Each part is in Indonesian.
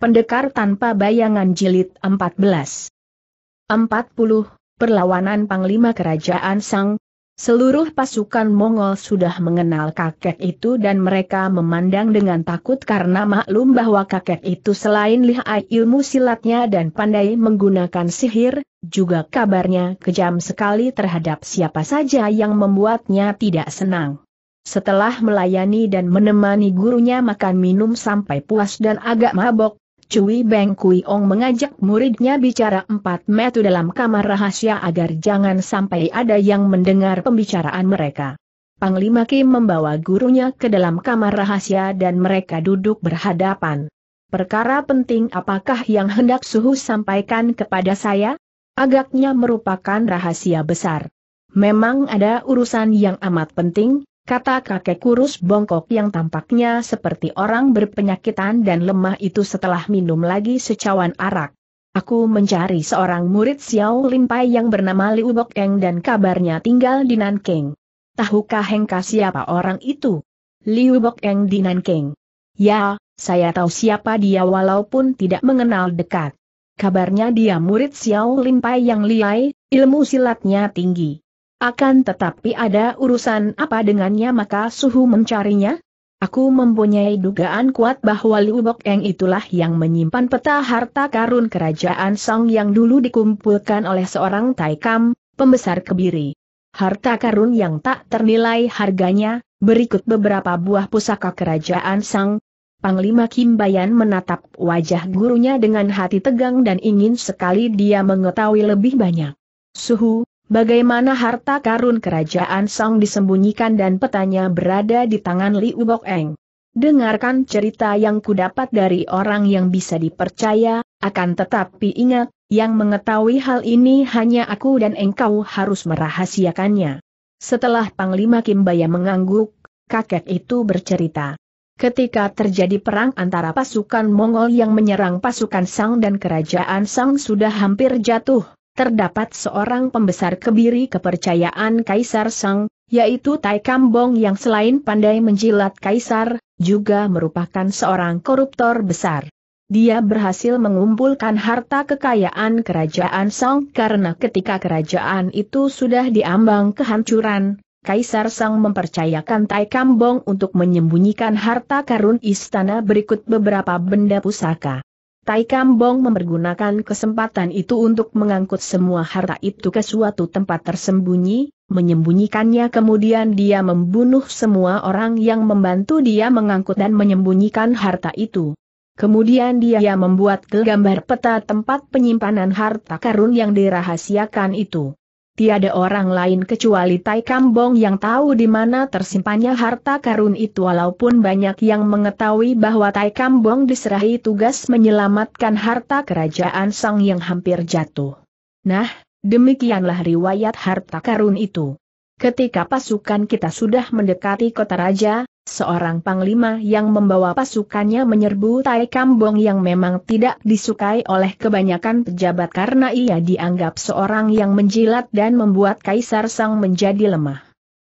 Pendekar tanpa bayangan jilid 14. 40. Perlawanan Panglima Kerajaan Sang. Seluruh pasukan Mongol sudah mengenal kakek itu dan mereka memandang dengan takut karena maklum bahwa kakek itu selain lihai ilmu silatnya dan pandai menggunakan sihir, juga kabarnya kejam sekali terhadap siapa saja yang membuatnya tidak senang. Setelah melayani dan menemani gurunya makan minum sampai puas dan agak mabok, Cui Beng Kui Ong mengajak muridnya bicara empat metu dalam kamar rahasia agar jangan sampai ada yang mendengar pembicaraan mereka. Panglima Kim membawa gurunya ke dalam kamar rahasia dan mereka duduk berhadapan. Perkara penting apakah yang hendak suhu sampaikan kepada saya? Agaknya merupakan rahasia besar. Memang ada urusan yang amat penting, Kata kakek kurus bongkok yang tampaknya seperti orang berpenyakitan dan lemah itu setelah minum lagi secawan arak. Aku mencari seorang murid Xiao Limpai yang bernama Liu Bokeng dan kabarnya tinggal di Nanking. Tahukah Hengka siapa orang itu? Liu Bokeng di Nanking. Ya, saya tahu siapa dia walaupun tidak mengenal dekat. Kabarnya dia murid Xiao Limpai yang liai, ilmu silatnya tinggi. Akan tetapi ada urusan apa dengannya maka suhu mencarinya? Aku mempunyai dugaan kuat bahwa Liu Bok Eng itulah yang menyimpan peta harta karun kerajaan Song yang dulu dikumpulkan oleh seorang Taikam, pembesar kebiri. Harta karun yang tak ternilai harganya, berikut beberapa buah pusaka kerajaan Sang. Panglima Kim Bayan menatap wajah gurunya dengan hati tegang dan ingin sekali dia mengetahui lebih banyak. Suhu, Bagaimana harta karun kerajaan Song disembunyikan dan petanya berada di tangan Liu Ubok Eng? Dengarkan cerita yang kudapat dari orang yang bisa dipercaya, akan tetapi ingat, yang mengetahui hal ini hanya aku dan engkau harus merahasiakannya. Setelah Panglima Kimbaya mengangguk, kakek itu bercerita. Ketika terjadi perang antara pasukan Mongol yang menyerang pasukan Sang dan kerajaan Sang sudah hampir jatuh, terdapat seorang pembesar kebiri kepercayaan Kaisar Sang, yaitu Tai Kambong yang selain pandai menjilat Kaisar, juga merupakan seorang koruptor besar. Dia berhasil mengumpulkan harta kekayaan kerajaan Song karena ketika kerajaan itu sudah diambang kehancuran, Kaisar Song mempercayakan Tai Kambong untuk menyembunyikan harta karun istana berikut beberapa benda pusaka. Tai Kambong mempergunakan kesempatan itu untuk mengangkut semua harta itu ke suatu tempat tersembunyi, menyembunyikannya kemudian dia membunuh semua orang yang membantu dia mengangkut dan menyembunyikan harta itu. Kemudian dia membuat gambar peta tempat penyimpanan harta karun yang dirahasiakan itu tiada orang lain kecuali Tai Kambong yang tahu di mana tersimpannya harta karun itu walaupun banyak yang mengetahui bahwa Tai Kambong diserahi tugas menyelamatkan harta kerajaan Sang yang hampir jatuh. Nah, demikianlah riwayat harta karun itu. Ketika pasukan kita sudah mendekati kota raja, seorang panglima yang membawa pasukannya menyerbu Tai Kambong yang memang tidak disukai oleh kebanyakan pejabat karena ia dianggap seorang yang menjilat dan membuat Kaisar Sang menjadi lemah.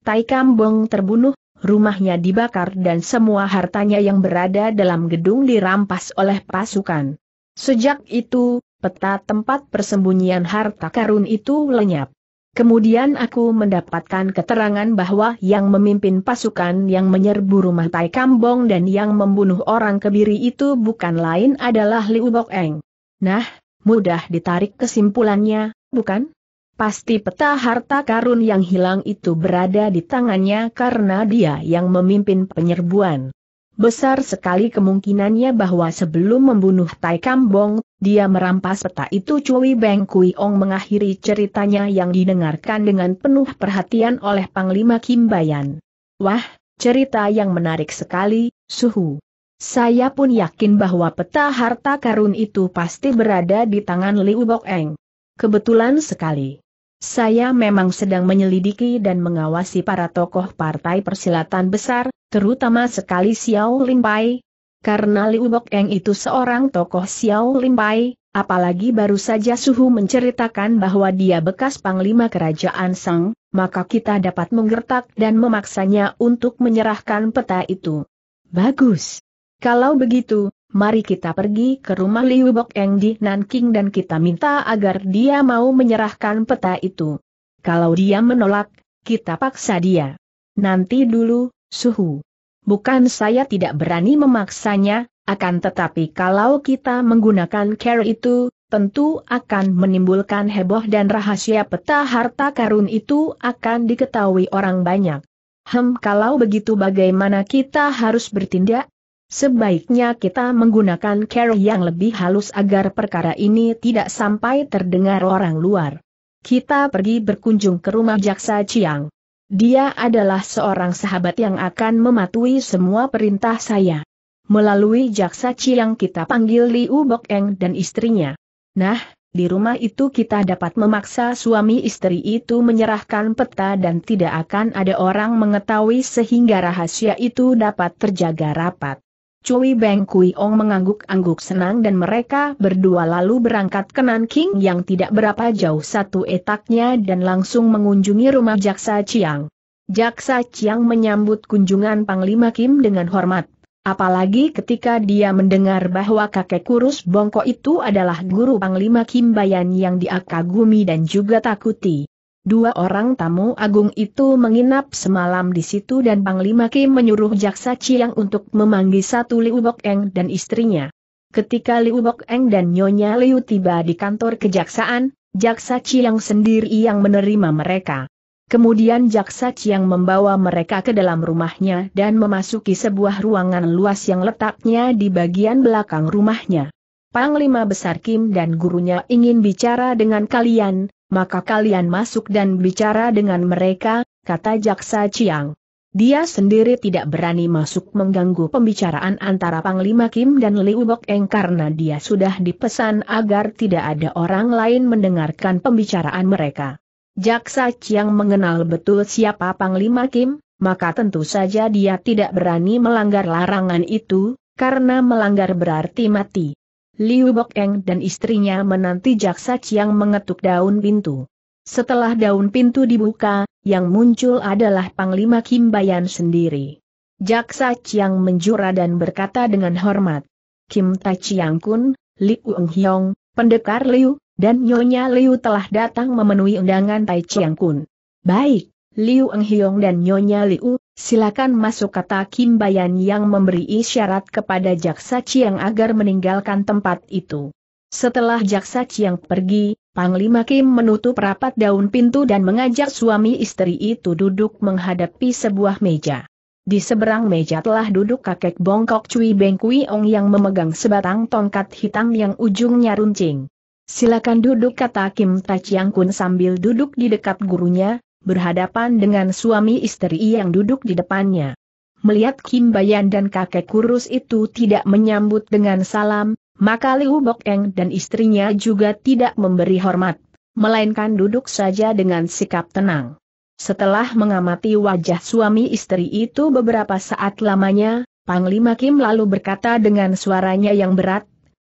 Tai Kambong terbunuh, rumahnya dibakar dan semua hartanya yang berada dalam gedung dirampas oleh pasukan. Sejak itu, peta tempat persembunyian harta karun itu lenyap. Kemudian aku mendapatkan keterangan bahwa yang memimpin pasukan yang menyerbu rumah Tai Kambong dan yang membunuh orang kebiri itu bukan lain adalah Liu Bok Eng. Nah, mudah ditarik kesimpulannya, bukan? Pasti peta harta karun yang hilang itu berada di tangannya karena dia yang memimpin penyerbuan. Besar sekali kemungkinannya bahwa sebelum membunuh Tai Kambong, dia merampas peta itu Cui Beng Kui Ong mengakhiri ceritanya yang didengarkan dengan penuh perhatian oleh Panglima Kim Bayan. Wah, cerita yang menarik sekali, Suhu. Saya pun yakin bahwa peta harta karun itu pasti berada di tangan Liu Bok Eng. Kebetulan sekali. Saya memang sedang menyelidiki dan mengawasi para tokoh partai persilatan besar, terutama sekali Xiao Limpai. Karena Liu Bok itu seorang tokoh Xiao Limpai, apalagi baru saja Suhu menceritakan bahwa dia bekas panglima kerajaan Sang, maka kita dapat menggertak dan memaksanya untuk menyerahkan peta itu. Bagus. Kalau begitu, mari kita pergi ke rumah Liu Bok Eng di Nanking dan kita minta agar dia mau menyerahkan peta itu. Kalau dia menolak, kita paksa dia. Nanti dulu, suhu. Bukan saya tidak berani memaksanya, akan tetapi kalau kita menggunakan care itu, tentu akan menimbulkan heboh dan rahasia peta harta karun itu akan diketahui orang banyak. Hem kalau begitu bagaimana kita harus bertindak? Sebaiknya kita menggunakan cara yang lebih halus agar perkara ini tidak sampai terdengar orang luar. Kita pergi berkunjung ke rumah Jaksa Ciang. Dia adalah seorang sahabat yang akan mematuhi semua perintah saya. Melalui Jaksa Ciang kita panggil Liu Bokeng dan istrinya. Nah, di rumah itu kita dapat memaksa suami istri itu menyerahkan peta dan tidak akan ada orang mengetahui sehingga rahasia itu dapat terjaga rapat. Cui Beng Kui Ong mengangguk-angguk senang dan mereka berdua lalu berangkat ke Nanking yang tidak berapa jauh satu etaknya dan langsung mengunjungi rumah Jaksa Chiang. Jaksa Chiang menyambut kunjungan Panglima Kim dengan hormat. Apalagi ketika dia mendengar bahwa kakek kurus bongkok itu adalah guru Panglima Kim Bayan yang diakagumi dan juga takuti dua orang tamu agung itu menginap semalam di situ dan Panglima Kim menyuruh Jaksa Chiang untuk memanggil satu Liu Bok Eng dan istrinya. Ketika Liu Bok Eng dan Nyonya Liu tiba di kantor kejaksaan, Jaksa Chiang sendiri yang menerima mereka. Kemudian Jaksa Chiang membawa mereka ke dalam rumahnya dan memasuki sebuah ruangan luas yang letaknya di bagian belakang rumahnya. Panglima Besar Kim dan gurunya ingin bicara dengan kalian, maka kalian masuk dan bicara dengan mereka, kata Jaksa Chiang. Dia sendiri tidak berani masuk mengganggu pembicaraan antara Panglima Kim dan Liu Bok Eng karena dia sudah dipesan agar tidak ada orang lain mendengarkan pembicaraan mereka. Jaksa Chiang mengenal betul siapa Panglima Kim, maka tentu saja dia tidak berani melanggar larangan itu, karena melanggar berarti mati. Liu Bok dan istrinya menanti jaksa Chiang mengetuk daun pintu. Setelah daun pintu dibuka, yang muncul adalah Panglima Kim Bayan sendiri. Jaksa Chiang menjura dan berkata dengan hormat, Kim Ta Chiang Kun, Liu Eng Hiong, pendekar Liu, dan Nyonya Liu telah datang memenuhi undangan Tai Chiang Kun. Baik, Liu Eng Hiong dan Nyonya Liu, Silakan masuk kata Kim Bayan yang memberi isyarat kepada Jaksa Chiang agar meninggalkan tempat itu. Setelah Jaksa Chiang pergi, Panglima Kim menutup rapat daun pintu dan mengajak suami istri itu duduk menghadapi sebuah meja. Di seberang meja telah duduk kakek bongkok Cui Beng Kui Ong yang memegang sebatang tongkat hitam yang ujungnya runcing. Silakan duduk kata Kim Ta Chiang Kun sambil duduk di dekat gurunya, berhadapan dengan suami istri yang duduk di depannya. Melihat Kim Bayan dan kakek kurus itu tidak menyambut dengan salam, maka Liu Bok Eng dan istrinya juga tidak memberi hormat, melainkan duduk saja dengan sikap tenang. Setelah mengamati wajah suami istri itu beberapa saat lamanya, Panglima Kim lalu berkata dengan suaranya yang berat,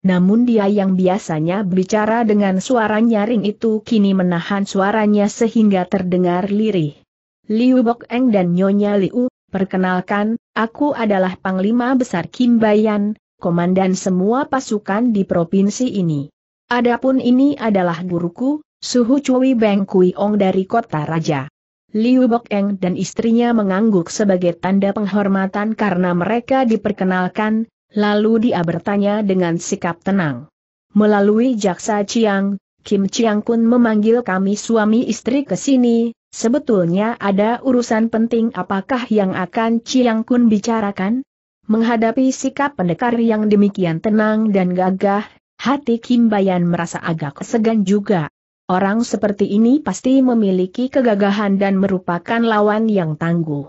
namun dia yang biasanya bicara dengan suara nyaring itu kini menahan suaranya sehingga terdengar lirih. Liu Bok Eng dan Nyonya Liu, perkenalkan, aku adalah Panglima Besar Kim Bayan, komandan semua pasukan di provinsi ini. Adapun ini adalah guruku, Suhu Cui Beng Kui Ong dari Kota Raja. Liu Bok Eng dan istrinya mengangguk sebagai tanda penghormatan karena mereka diperkenalkan, Lalu dia bertanya dengan sikap tenang. Melalui jaksa Chiang, Kim Chiang pun memanggil kami suami istri ke sini, sebetulnya ada urusan penting apakah yang akan Chiang Kun bicarakan? Menghadapi sikap pendekar yang demikian tenang dan gagah, hati Kim Bayan merasa agak segan juga. Orang seperti ini pasti memiliki kegagahan dan merupakan lawan yang tangguh.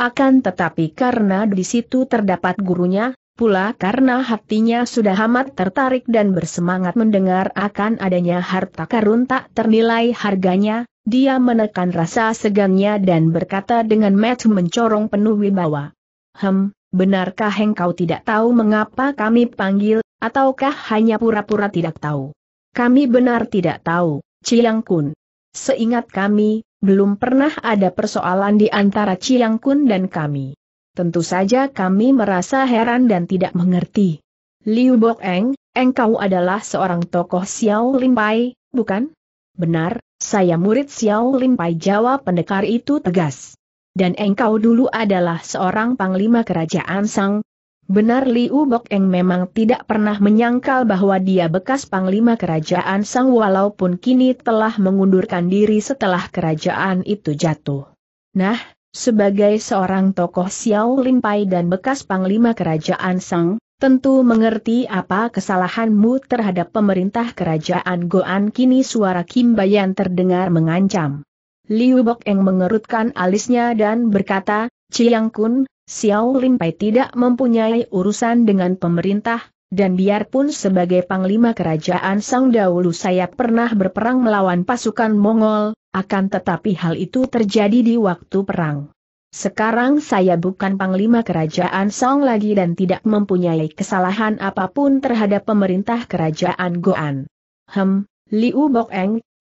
Akan tetapi karena di situ terdapat gurunya, pula karena hatinya sudah amat tertarik dan bersemangat mendengar akan adanya harta karun tak ternilai harganya, dia menekan rasa segannya dan berkata dengan match mencorong penuh wibawa. Hem, benarkah engkau tidak tahu mengapa kami panggil, ataukah hanya pura-pura tidak tahu? Kami benar tidak tahu, Ciyang Kun. Seingat kami, belum pernah ada persoalan di antara Ciyang Kun dan kami. Tentu saja kami merasa heran dan tidak mengerti. Liu Bok Eng, engkau adalah seorang tokoh Xiao Limpai, bukan? Benar, saya murid Xiao Limpai jawab pendekar itu tegas. Dan engkau dulu adalah seorang panglima kerajaan Sang. Benar Liu Bok Eng memang tidak pernah menyangkal bahwa dia bekas panglima kerajaan Sang walaupun kini telah mengundurkan diri setelah kerajaan itu jatuh. Nah, sebagai seorang tokoh Xiao Limpai dan bekas panglima kerajaan Sang, tentu mengerti apa kesalahanmu terhadap pemerintah kerajaan Goan kini suara Kim Bayan terdengar mengancam. Liu Bok Eng mengerutkan alisnya dan berkata, Chiang Kun, Xiao Limpai tidak mempunyai urusan dengan pemerintah, dan biarpun sebagai panglima kerajaan Sang dahulu saya pernah berperang melawan pasukan Mongol, akan tetapi hal itu terjadi di waktu perang. Sekarang saya bukan panglima kerajaan Song lagi dan tidak mempunyai kesalahan apapun terhadap pemerintah kerajaan Goan. Hem, Liu Bok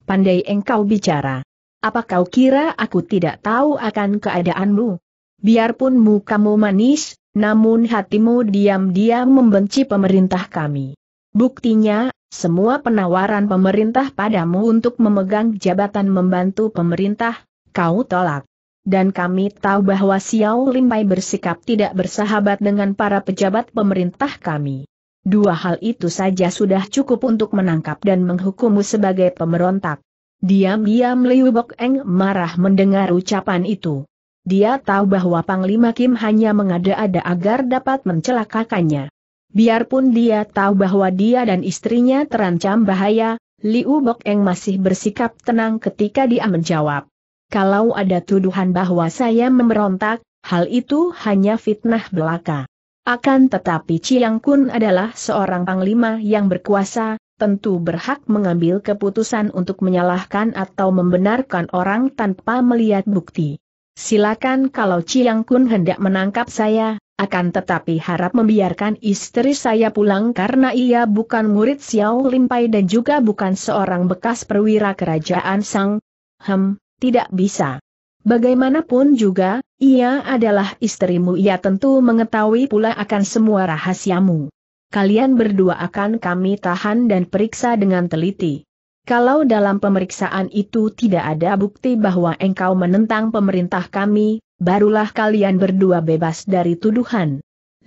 pandai engkau bicara. Apa kau kira aku tidak tahu akan keadaanmu? Biarpun mukamu manis, namun hatimu diam-diam membenci pemerintah kami. Buktinya, semua penawaran pemerintah padamu untuk memegang jabatan membantu pemerintah, kau tolak. Dan kami tahu bahwa Xiao Limpai bersikap tidak bersahabat dengan para pejabat pemerintah kami. Dua hal itu saja sudah cukup untuk menangkap dan menghukummu sebagai pemberontak. Diam-diam Liu Bok Eng marah mendengar ucapan itu. Dia tahu bahwa Panglima Kim hanya mengada-ada agar dapat mencelakakannya. Biarpun dia tahu bahwa dia dan istrinya terancam bahaya, Liu Bok masih bersikap tenang ketika dia menjawab. Kalau ada tuduhan bahwa saya memberontak, hal itu hanya fitnah belaka. Akan tetapi Chiang Kun adalah seorang panglima yang berkuasa, tentu berhak mengambil keputusan untuk menyalahkan atau membenarkan orang tanpa melihat bukti. Silakan kalau Chiang Kun hendak menangkap saya, akan tetapi harap membiarkan istri saya pulang karena ia bukan murid Xiao Limpai dan juga bukan seorang bekas perwira kerajaan Sang. Hem, tidak bisa. Bagaimanapun juga, ia adalah istrimu ia tentu mengetahui pula akan semua rahasiamu. Kalian berdua akan kami tahan dan periksa dengan teliti. Kalau dalam pemeriksaan itu tidak ada bukti bahwa engkau menentang pemerintah kami, barulah kalian berdua bebas dari tuduhan.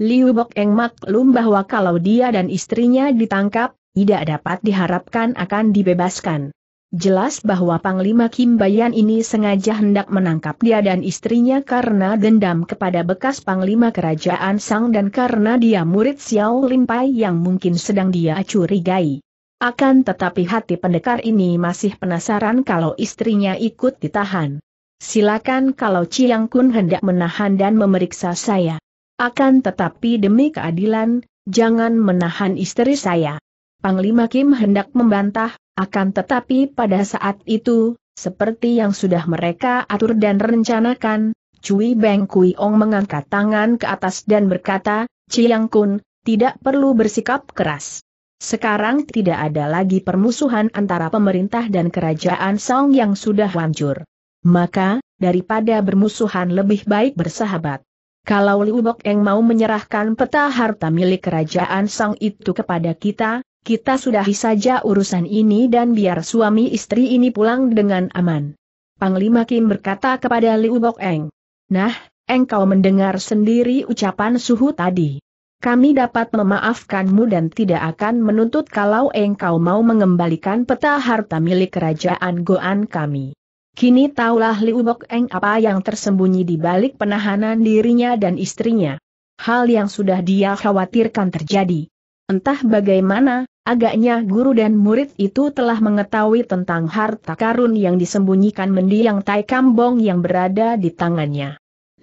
Liu Bok Eng maklum bahwa kalau dia dan istrinya ditangkap, tidak dapat diharapkan akan dibebaskan. Jelas bahwa Panglima Kim Bayan ini sengaja hendak menangkap dia dan istrinya karena dendam kepada bekas Panglima Kerajaan Sang dan karena dia murid Xiao Lim yang mungkin sedang dia curigai. Akan tetapi hati pendekar ini masih penasaran kalau istrinya ikut ditahan. Silakan kalau Chiang Kun hendak menahan dan memeriksa saya. Akan tetapi demi keadilan, jangan menahan istri saya. Panglima Kim hendak membantah, akan tetapi pada saat itu, seperti yang sudah mereka atur dan rencanakan, Cui Beng Kui Ong mengangkat tangan ke atas dan berkata, Chiang Kun, tidak perlu bersikap keras. Sekarang tidak ada lagi permusuhan antara pemerintah dan kerajaan Song yang sudah hancur. Maka, daripada bermusuhan lebih baik bersahabat. Kalau Liu Bok Eng mau menyerahkan peta harta milik kerajaan Sang itu kepada kita, kita sudahi saja urusan ini dan biar suami istri ini pulang dengan aman. Panglima Kim berkata kepada Liu Bok Eng. Nah, engkau mendengar sendiri ucapan suhu tadi. Kami dapat memaafkanmu dan tidak akan menuntut kalau engkau mau mengembalikan peta harta milik kerajaan Goan kami. Kini taulah Liu Bokeng apa yang tersembunyi di balik penahanan dirinya dan istrinya. Hal yang sudah dia khawatirkan terjadi. Entah bagaimana, agaknya guru dan murid itu telah mengetahui tentang harta karun yang disembunyikan mendiang Tai Kambong yang berada di tangannya.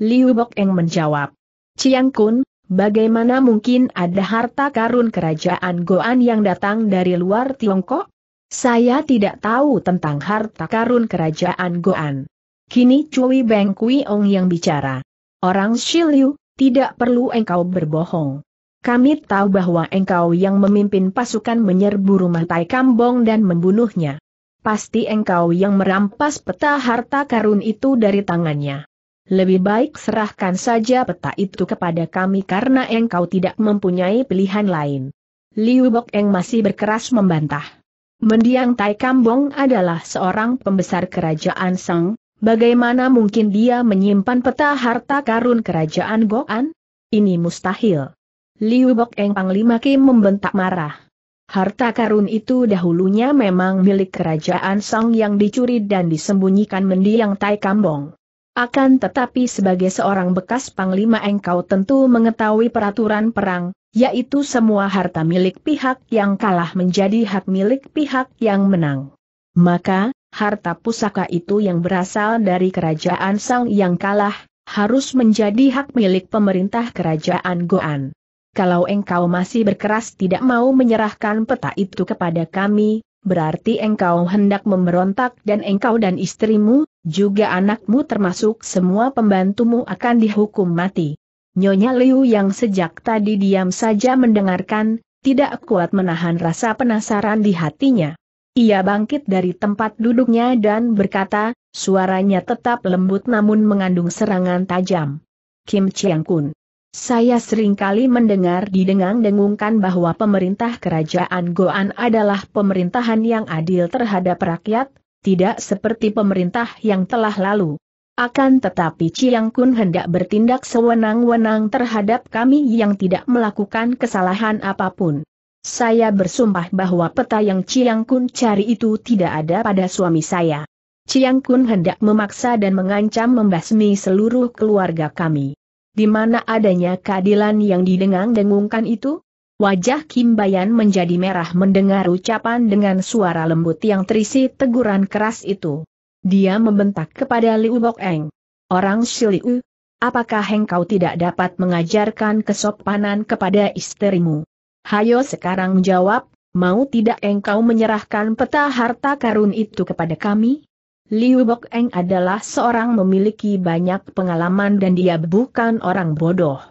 Liu Bokeng menjawab. Ciang Kun, bagaimana mungkin ada harta karun kerajaan Goan yang datang dari luar Tiongkok? Saya tidak tahu tentang harta karun kerajaan Goan. Kini Cui Beng Ong yang bicara. Orang Shiliu, tidak perlu engkau berbohong. Kami tahu bahwa engkau yang memimpin pasukan menyerbu rumah Tai Kambong dan membunuhnya. Pasti engkau yang merampas peta harta karun itu dari tangannya. Lebih baik serahkan saja peta itu kepada kami karena engkau tidak mempunyai pilihan lain. Liu Bok Eng masih berkeras membantah. Mendiang Tai Kambong adalah seorang pembesar kerajaan Seng, bagaimana mungkin dia menyimpan peta harta karun kerajaan Goan? Ini mustahil. Liu Bok Eng Panglima Kim membentak marah. Harta karun itu dahulunya memang milik kerajaan Song yang dicuri dan disembunyikan mendiang Tai Kambong. Akan tetapi sebagai seorang bekas Panglima engkau tentu mengetahui peraturan perang, yaitu semua harta milik pihak yang kalah menjadi hak milik pihak yang menang. Maka, harta pusaka itu yang berasal dari kerajaan Sang yang kalah, harus menjadi hak milik pemerintah kerajaan Goan. Kalau engkau masih berkeras tidak mau menyerahkan peta itu kepada kami, berarti engkau hendak memberontak dan engkau dan istrimu, juga anakmu termasuk semua pembantumu akan dihukum mati. Nyonya Liu yang sejak tadi diam saja mendengarkan, tidak kuat menahan rasa penasaran di hatinya. Ia bangkit dari tempat duduknya dan berkata, suaranya tetap lembut namun mengandung serangan tajam. Kim Chiang Kun. Saya sering kali mendengar didengang-dengungkan bahwa pemerintah kerajaan Goan adalah pemerintahan yang adil terhadap rakyat, tidak seperti pemerintah yang telah lalu. Akan tetapi Chiang Kun hendak bertindak sewenang-wenang terhadap kami yang tidak melakukan kesalahan apapun. Saya bersumpah bahwa peta yang Chiang Kun cari itu tidak ada pada suami saya. Chiang Kun hendak memaksa dan mengancam membasmi seluruh keluarga kami. Di mana adanya keadilan yang didengang-dengungkan itu? Wajah Kim Bayan menjadi merah mendengar ucapan dengan suara lembut yang terisi teguran keras itu. Dia membentak kepada Liu Bok Eng. Orang Shiliu, apakah engkau tidak dapat mengajarkan kesopanan kepada istrimu? Hayo sekarang jawab, mau tidak engkau menyerahkan peta harta karun itu kepada kami? Liu Bok Eng adalah seorang memiliki banyak pengalaman dan dia bukan orang bodoh.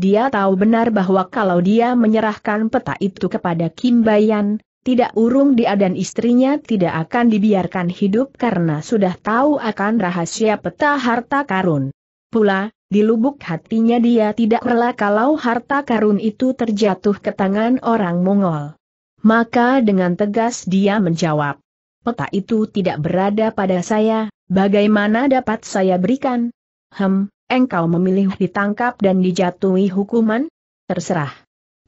Dia tahu benar bahwa kalau dia menyerahkan peta itu kepada Kim Bayan, tidak urung dia dan istrinya tidak akan dibiarkan hidup karena sudah tahu akan rahasia peta harta karun. Pula, di lubuk hatinya dia tidak rela kalau harta karun itu terjatuh ke tangan orang Mongol. Maka dengan tegas dia menjawab, peta itu tidak berada pada saya, bagaimana dapat saya berikan? Hem, engkau memilih ditangkap dan dijatuhi hukuman? Terserah.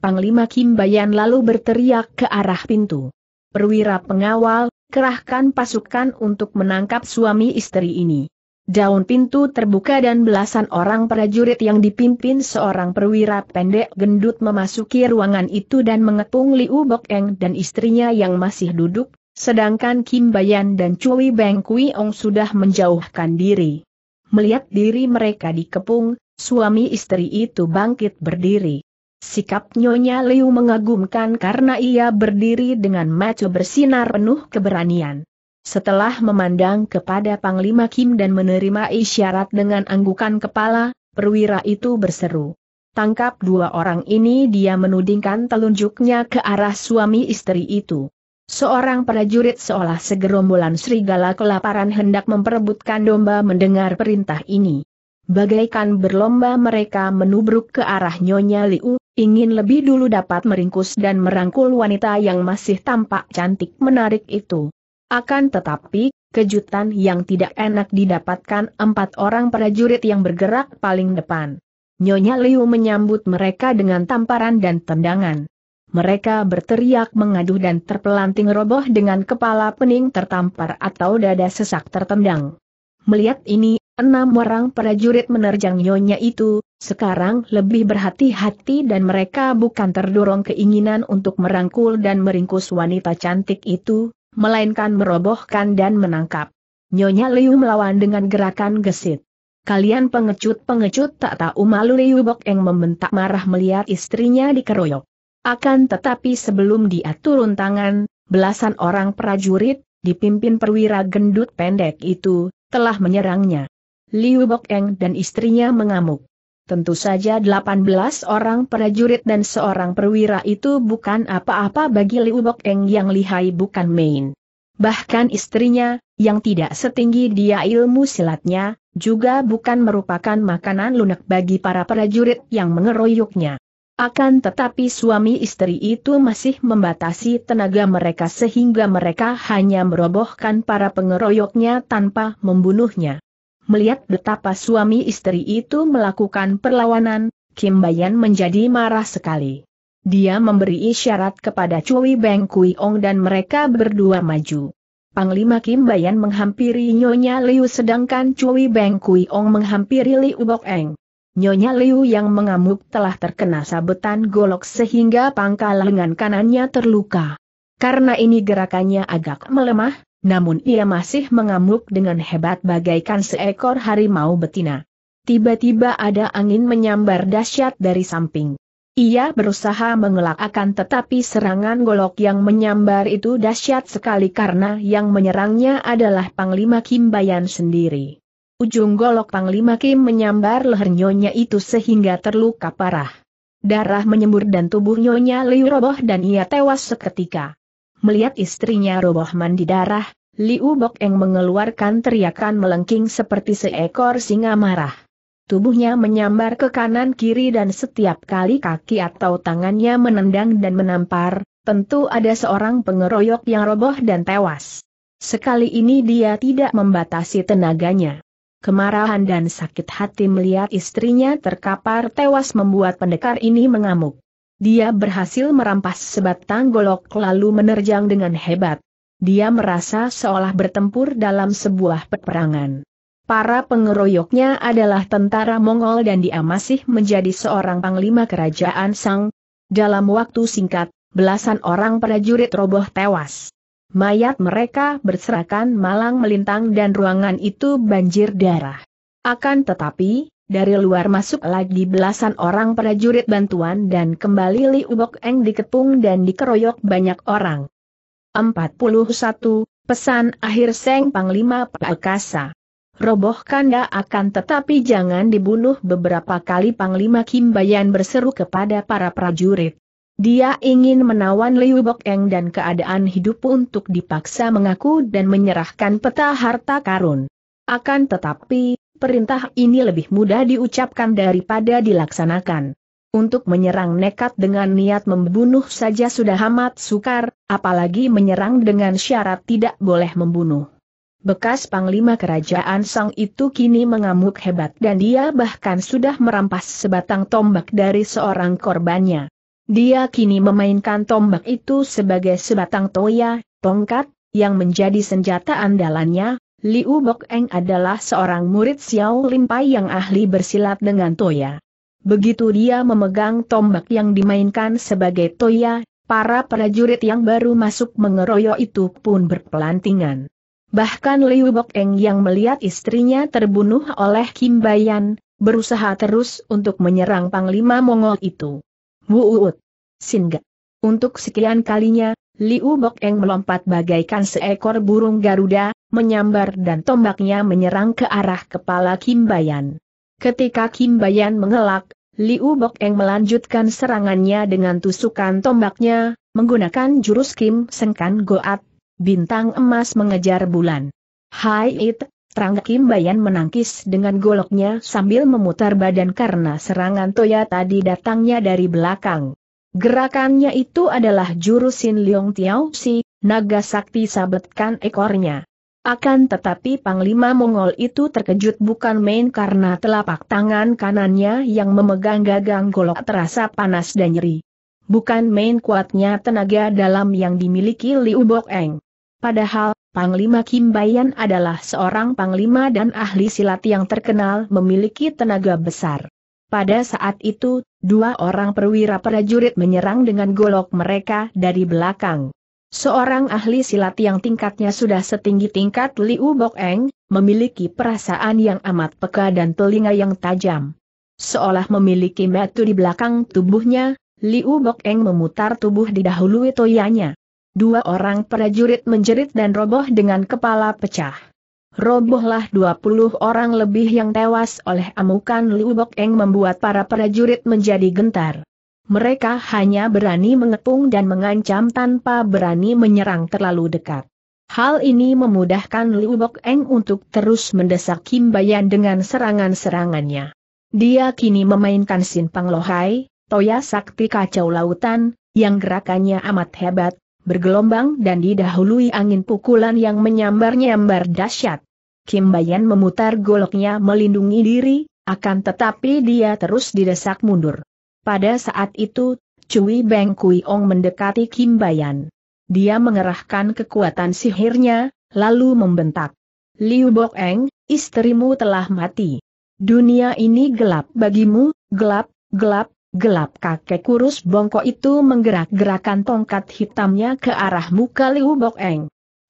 Panglima Kim Bayan lalu berteriak ke arah pintu. Perwira pengawal, kerahkan pasukan untuk menangkap suami istri ini. Daun pintu terbuka dan belasan orang prajurit yang dipimpin seorang perwira pendek gendut memasuki ruangan itu dan mengepung Liu Bok Eng dan istrinya yang masih duduk, sedangkan Kim Bayan dan Cui Beng Kui Ong sudah menjauhkan diri melihat diri mereka dikepung, suami istri itu bangkit berdiri. Sikap Nyonya Liu mengagumkan karena ia berdiri dengan maco bersinar penuh keberanian. Setelah memandang kepada Panglima Kim dan menerima isyarat dengan anggukan kepala, perwira itu berseru. Tangkap dua orang ini dia menudingkan telunjuknya ke arah suami istri itu. Seorang prajurit seolah segerombolan serigala kelaparan hendak memperebutkan domba mendengar perintah ini. Bagaikan berlomba mereka menubruk ke arah Nyonya Liu, ingin lebih dulu dapat meringkus dan merangkul wanita yang masih tampak cantik menarik itu. Akan tetapi, kejutan yang tidak enak didapatkan empat orang prajurit yang bergerak paling depan. Nyonya Liu menyambut mereka dengan tamparan dan tendangan. Mereka berteriak mengaduh dan terpelanting roboh dengan kepala pening tertampar atau dada sesak tertendang. Melihat ini, enam orang prajurit menerjang nyonya itu, sekarang lebih berhati-hati dan mereka bukan terdorong keinginan untuk merangkul dan meringkus wanita cantik itu, melainkan merobohkan dan menangkap. Nyonya Liu melawan dengan gerakan gesit. Kalian pengecut-pengecut tak tahu malu Liu Bok yang membentak marah melihat istrinya dikeroyok. Akan tetapi sebelum dia turun tangan, belasan orang prajurit, dipimpin perwira gendut pendek itu, telah menyerangnya. Liu Bok dan istrinya mengamuk. Tentu saja 18 orang prajurit dan seorang perwira itu bukan apa-apa bagi Liu Bok yang lihai bukan main. Bahkan istrinya, yang tidak setinggi dia ilmu silatnya, juga bukan merupakan makanan lunak bagi para prajurit yang mengeroyoknya. Akan tetapi suami istri itu masih membatasi tenaga mereka sehingga mereka hanya merobohkan para pengeroyoknya tanpa membunuhnya. Melihat betapa suami istri itu melakukan perlawanan, Kim Bayan menjadi marah sekali. Dia memberi isyarat kepada Cui Beng Kui Ong dan mereka berdua maju. Panglima Kim Bayan menghampiri Nyonya Liu sedangkan Cui Beng Kui Ong menghampiri Liu Bok Eng. Nyonya Liu yang mengamuk telah terkena sabetan golok sehingga pangkal lengan kanannya terluka. Karena ini gerakannya agak melemah, namun ia masih mengamuk dengan hebat bagaikan seekor harimau betina. Tiba-tiba ada angin menyambar dahsyat dari samping. Ia berusaha mengelak akan tetapi serangan golok yang menyambar itu dahsyat sekali karena yang menyerangnya adalah Panglima Kimbayan sendiri. Ujung golok Panglima Kim menyambar leher Nyonya itu sehingga terluka parah. Darah menyembur dan tubuh Nyonya Liu roboh dan ia tewas seketika. Melihat istrinya roboh mandi darah, Liu Bok Eng mengeluarkan teriakan melengking seperti seekor singa marah. Tubuhnya menyambar ke kanan kiri dan setiap kali kaki atau tangannya menendang dan menampar, tentu ada seorang pengeroyok yang roboh dan tewas. Sekali ini dia tidak membatasi tenaganya. Kemarahan dan sakit hati melihat istrinya terkapar tewas membuat pendekar ini mengamuk. Dia berhasil merampas sebatang golok lalu menerjang dengan hebat. Dia merasa seolah bertempur dalam sebuah peperangan. Para pengeroyoknya adalah tentara Mongol dan dia masih menjadi seorang panglima kerajaan Sang. Dalam waktu singkat, belasan orang prajurit roboh tewas. Mayat mereka berserakan malang melintang dan ruangan itu banjir darah. Akan tetapi, dari luar masuk lagi belasan orang prajurit bantuan dan kembali Li Ubok Eng dikepung dan dikeroyok banyak orang. 41. Pesan akhir Seng Panglima Pakasa. Roboh kanda akan tetapi jangan dibunuh beberapa kali Panglima Kimbayan berseru kepada para prajurit. Dia ingin menawan Liu Bok dan keadaan hidup untuk dipaksa mengaku dan menyerahkan peta harta karun. Akan tetapi, perintah ini lebih mudah diucapkan daripada dilaksanakan. Untuk menyerang nekat dengan niat membunuh saja sudah amat sukar, apalagi menyerang dengan syarat tidak boleh membunuh. Bekas panglima kerajaan Sang itu kini mengamuk hebat dan dia bahkan sudah merampas sebatang tombak dari seorang korbannya. Dia kini memainkan tombak itu sebagai sebatang toya, tongkat, yang menjadi senjata andalannya. Liu Bok adalah seorang murid Xiao Limpai yang ahli bersilat dengan toya. Begitu dia memegang tombak yang dimainkan sebagai toya, para prajurit yang baru masuk mengeroyok itu pun berpelantingan. Bahkan Liu Bok yang melihat istrinya terbunuh oleh Kim Bayan, berusaha terus untuk menyerang Panglima Mongol itu. Wuut. Singa. Untuk sekian kalinya, Liu Bok melompat bagaikan seekor burung Garuda, menyambar dan tombaknya menyerang ke arah kepala Kim Bayan. Ketika Kim Bayan mengelak, Liu Bok melanjutkan serangannya dengan tusukan tombaknya, menggunakan jurus Kim Sengkan Goat, bintang emas mengejar bulan. Hai It, Rangga Kim Bayan menangkis dengan goloknya sambil memutar badan karena serangan Toya tadi datangnya dari belakang. Gerakannya itu adalah jurusin Leong Tiao Si, naga sakti sabetkan ekornya. Akan tetapi Panglima Mongol itu terkejut bukan main karena telapak tangan kanannya yang memegang gagang golok terasa panas dan nyeri. Bukan main kuatnya tenaga dalam yang dimiliki Liu Bok Eng. Padahal, Panglima Kim Bayan adalah seorang panglima dan ahli silat yang terkenal memiliki tenaga besar. Pada saat itu, dua orang perwira prajurit menyerang dengan golok mereka dari belakang. Seorang ahli silat yang tingkatnya sudah setinggi tingkat Liu Bok Eng, memiliki perasaan yang amat peka dan telinga yang tajam. Seolah memiliki metu di belakang tubuhnya, Liu Bok Eng memutar tubuh di dahulu toyanya. Dua orang prajurit menjerit dan roboh dengan kepala pecah. Robohlah dua puluh orang lebih yang tewas oleh amukan Liu Bok Eng membuat para prajurit menjadi gentar. Mereka hanya berani mengepung dan mengancam tanpa berani menyerang terlalu dekat. Hal ini memudahkan Liu Bok Eng untuk terus mendesak Kim Bayan dengan serangan-serangannya. Dia kini memainkan Sin Pang Lohai, Toya Sakti Kacau Lautan, yang gerakannya amat hebat, bergelombang dan didahului angin pukulan yang menyambar-nyambar dahsyat. Kim Bayan memutar goloknya melindungi diri, akan tetapi dia terus didesak mundur. Pada saat itu, Cui Beng Kui Ong mendekati Kim Bayan. Dia mengerahkan kekuatan sihirnya, lalu membentak. Liu Bok Eng, istrimu telah mati. Dunia ini gelap bagimu, gelap, gelap, Gelap kakek kurus bongkok itu menggerak-gerakan tongkat hitamnya ke arah muka Liu Bok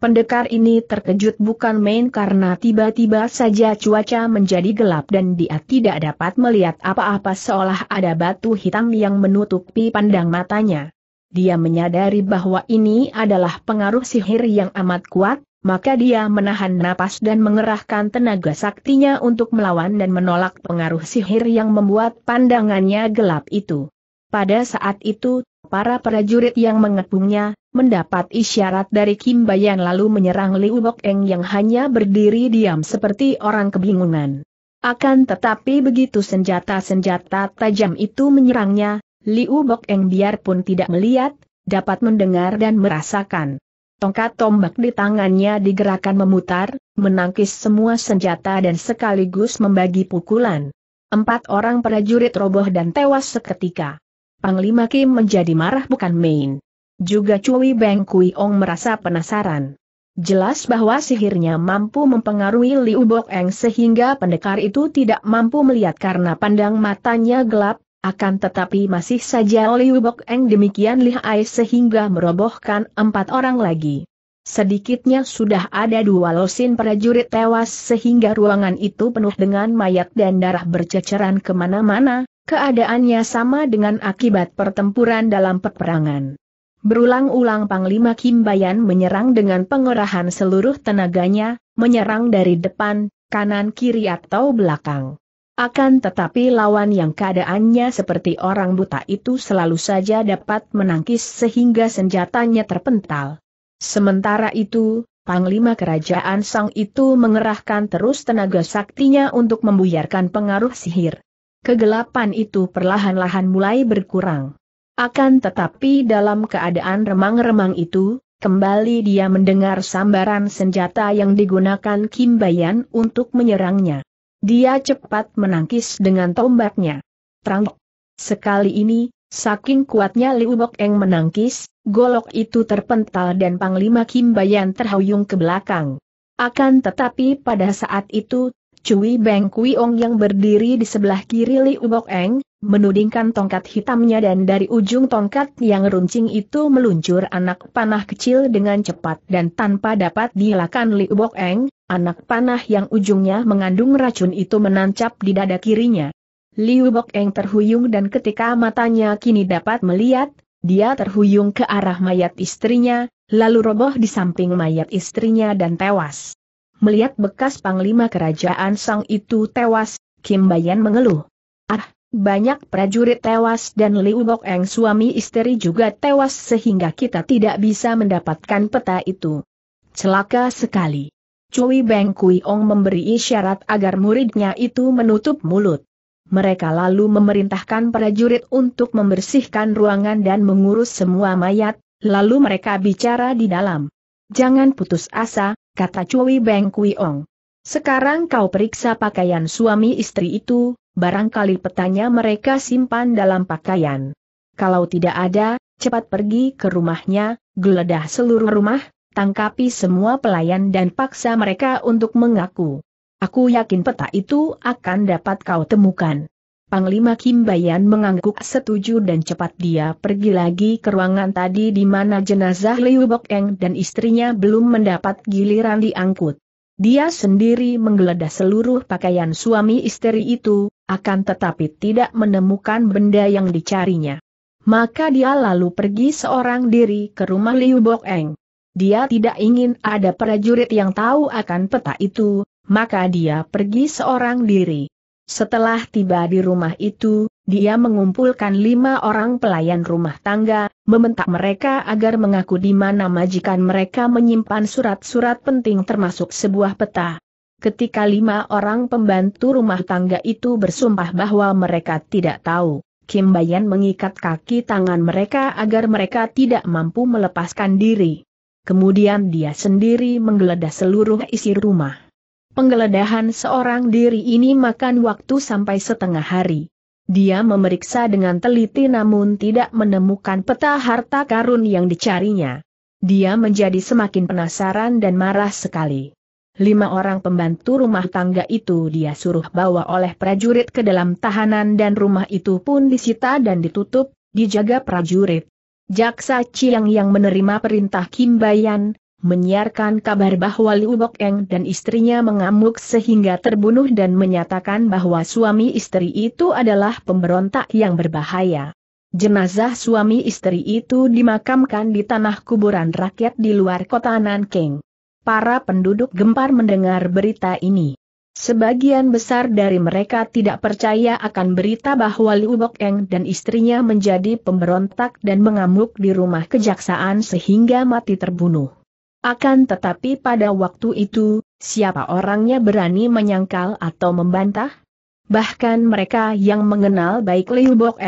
Pendekar ini terkejut bukan main karena tiba-tiba saja cuaca menjadi gelap dan dia tidak dapat melihat apa-apa seolah ada batu hitam yang menutupi pandang matanya. Dia menyadari bahwa ini adalah pengaruh sihir yang amat kuat, maka dia menahan napas dan mengerahkan tenaga saktinya untuk melawan dan menolak pengaruh sihir yang membuat pandangannya gelap itu. Pada saat itu, para prajurit yang mengepungnya, mendapat isyarat dari Kim Bayan lalu menyerang Liu Bok yang hanya berdiri diam seperti orang kebingungan. Akan tetapi begitu senjata-senjata tajam itu menyerangnya, Liu Bok biarpun tidak melihat, dapat mendengar dan merasakan. Tongkat tombak di tangannya digerakkan memutar, menangkis semua senjata dan sekaligus membagi pukulan. Empat orang prajurit roboh dan tewas seketika. Panglima Kim menjadi marah bukan main. Juga Cui Beng Kui Ong merasa penasaran. Jelas bahwa sihirnya mampu mempengaruhi Liu Bok Eng sehingga pendekar itu tidak mampu melihat karena pandang matanya gelap, akan tetapi masih saja oleh Wubok Eng demikian lihai sehingga merobohkan empat orang lagi. Sedikitnya sudah ada dua losin prajurit tewas sehingga ruangan itu penuh dengan mayat dan darah berceceran kemana-mana, keadaannya sama dengan akibat pertempuran dalam peperangan. Berulang-ulang Panglima Kim Bayan menyerang dengan pengerahan seluruh tenaganya, menyerang dari depan, kanan kiri atau belakang. Akan tetapi lawan yang keadaannya seperti orang buta itu selalu saja dapat menangkis sehingga senjatanya terpental. Sementara itu, Panglima Kerajaan Sang itu mengerahkan terus tenaga saktinya untuk membuyarkan pengaruh sihir. Kegelapan itu perlahan-lahan mulai berkurang. Akan tetapi dalam keadaan remang-remang itu, kembali dia mendengar sambaran senjata yang digunakan Kim Bayan untuk menyerangnya. Dia cepat menangkis dengan tombaknya. Trang. Sekali ini, saking kuatnya Liu Bok Eng menangkis, golok itu terpental dan Panglima Kim Bayan terhuyung ke belakang. Akan tetapi pada saat itu, Cui Beng Kui ong yang berdiri di sebelah kiri Liu Bok Eng, menudingkan tongkat hitamnya dan dari ujung tongkat yang runcing itu meluncur anak panah kecil dengan cepat dan tanpa dapat dilakukan Liu Bok Eng, Anak panah yang ujungnya mengandung racun itu menancap di dada kirinya. Liu Bok terhuyung dan ketika matanya kini dapat melihat, dia terhuyung ke arah mayat istrinya, lalu roboh di samping mayat istrinya dan tewas. Melihat bekas panglima kerajaan sang itu tewas, Kim Bayan mengeluh. Ah, banyak prajurit tewas dan Liu Bok suami istri juga tewas sehingga kita tidak bisa mendapatkan peta itu. Celaka sekali. Cui Beng Kui Ong memberi isyarat agar muridnya itu menutup mulut. Mereka lalu memerintahkan prajurit untuk membersihkan ruangan dan mengurus semua mayat, lalu mereka bicara di dalam. Jangan putus asa, kata Cui Beng Kui Ong. Sekarang kau periksa pakaian suami istri itu, barangkali petanya mereka simpan dalam pakaian. Kalau tidak ada, cepat pergi ke rumahnya, geledah seluruh rumah, tangkapi semua pelayan dan paksa mereka untuk mengaku. Aku yakin peta itu akan dapat kau temukan. Panglima Kim Bayan mengangguk setuju dan cepat dia pergi lagi ke ruangan tadi di mana jenazah Liu Bok dan istrinya belum mendapat giliran diangkut. Dia sendiri menggeledah seluruh pakaian suami istri itu, akan tetapi tidak menemukan benda yang dicarinya. Maka dia lalu pergi seorang diri ke rumah Liu Bok dia tidak ingin ada prajurit yang tahu akan peta itu, maka dia pergi seorang diri. Setelah tiba di rumah itu, dia mengumpulkan lima orang pelayan rumah tangga, mementak mereka agar mengaku di mana majikan mereka menyimpan surat-surat penting termasuk sebuah peta. Ketika lima orang pembantu rumah tangga itu bersumpah bahwa mereka tidak tahu, Kim Bayan mengikat kaki tangan mereka agar mereka tidak mampu melepaskan diri kemudian dia sendiri menggeledah seluruh isi rumah. Penggeledahan seorang diri ini makan waktu sampai setengah hari. Dia memeriksa dengan teliti namun tidak menemukan peta harta karun yang dicarinya. Dia menjadi semakin penasaran dan marah sekali. Lima orang pembantu rumah tangga itu dia suruh bawa oleh prajurit ke dalam tahanan dan rumah itu pun disita dan ditutup, dijaga prajurit. Jaksa Chiang yang menerima perintah Kim Bayan, menyiarkan kabar bahwa Liu Bok dan istrinya mengamuk sehingga terbunuh dan menyatakan bahwa suami istri itu adalah pemberontak yang berbahaya. Jenazah suami istri itu dimakamkan di tanah kuburan rakyat di luar kota Nanking. Para penduduk gempar mendengar berita ini. Sebagian besar dari mereka tidak percaya akan berita bahwa Liu Bok dan istrinya menjadi pemberontak dan mengamuk di rumah kejaksaan sehingga mati terbunuh. Akan tetapi pada waktu itu, siapa orangnya berani menyangkal atau membantah? Bahkan mereka yang mengenal baik Liu Bok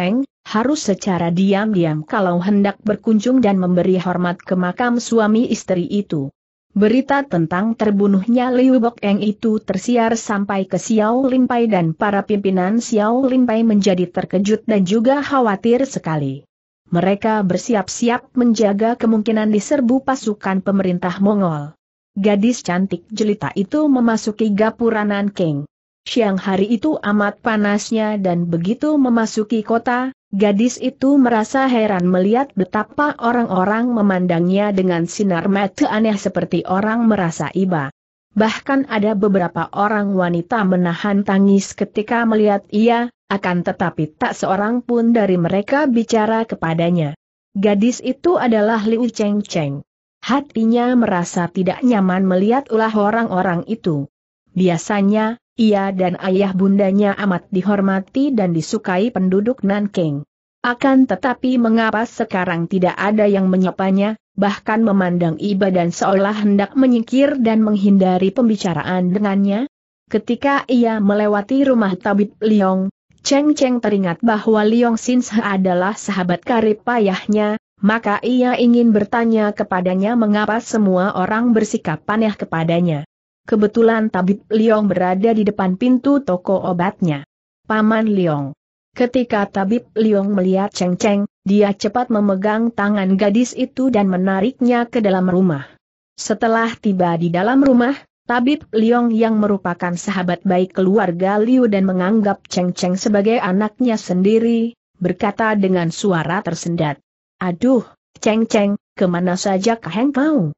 harus secara diam-diam kalau hendak berkunjung dan memberi hormat ke makam suami istri itu. Berita tentang terbunuhnya Liu Bokeng itu tersiar sampai ke Xiao Limpai dan para pimpinan Xiao Limpai menjadi terkejut dan juga khawatir sekali. Mereka bersiap-siap menjaga kemungkinan diserbu pasukan pemerintah Mongol. Gadis cantik jelita itu memasuki gapura Nanking. Siang hari itu amat panasnya dan begitu memasuki kota, Gadis itu merasa heran melihat betapa orang-orang memandangnya dengan sinar mata aneh seperti orang merasa iba. Bahkan ada beberapa orang wanita menahan tangis ketika melihat ia, akan tetapi tak seorang pun dari mereka bicara kepadanya. Gadis itu adalah Liu Cheng Cheng. Hatinya merasa tidak nyaman melihat ulah orang-orang itu. Biasanya, ia dan ayah bundanya amat dihormati dan disukai penduduk Nanking. Akan tetapi mengapa sekarang tidak ada yang menyapanya, bahkan memandang Iba dan seolah hendak menyingkir dan menghindari pembicaraan dengannya? Ketika ia melewati rumah tabib Liong, Cheng Cheng teringat bahwa Liong Sinse adalah sahabat karib payahnya, maka ia ingin bertanya kepadanya mengapa semua orang bersikap aneh kepadanya. Kebetulan tabib Liong berada di depan pintu toko obatnya. Paman Liong. Ketika tabib Liong melihat Cheng Cheng, dia cepat memegang tangan gadis itu dan menariknya ke dalam rumah. Setelah tiba di dalam rumah, Tabib Liong yang merupakan sahabat baik keluarga Liu dan menganggap Cheng Cheng sebagai anaknya sendiri, berkata dengan suara tersendat. Aduh, Cheng Cheng, kemana saja kaheng kau?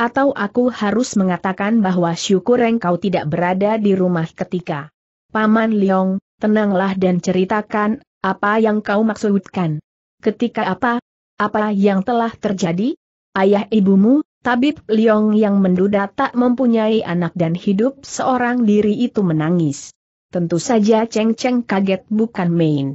Atau aku harus mengatakan bahwa syukur engkau tidak berada di rumah ketika. Paman Liong, tenanglah dan ceritakan, apa yang kau maksudkan. Ketika apa? Apa yang telah terjadi? Ayah ibumu, tabib Liong yang menduda tak mempunyai anak dan hidup seorang diri itu menangis. Tentu saja Cheng Cheng kaget bukan main.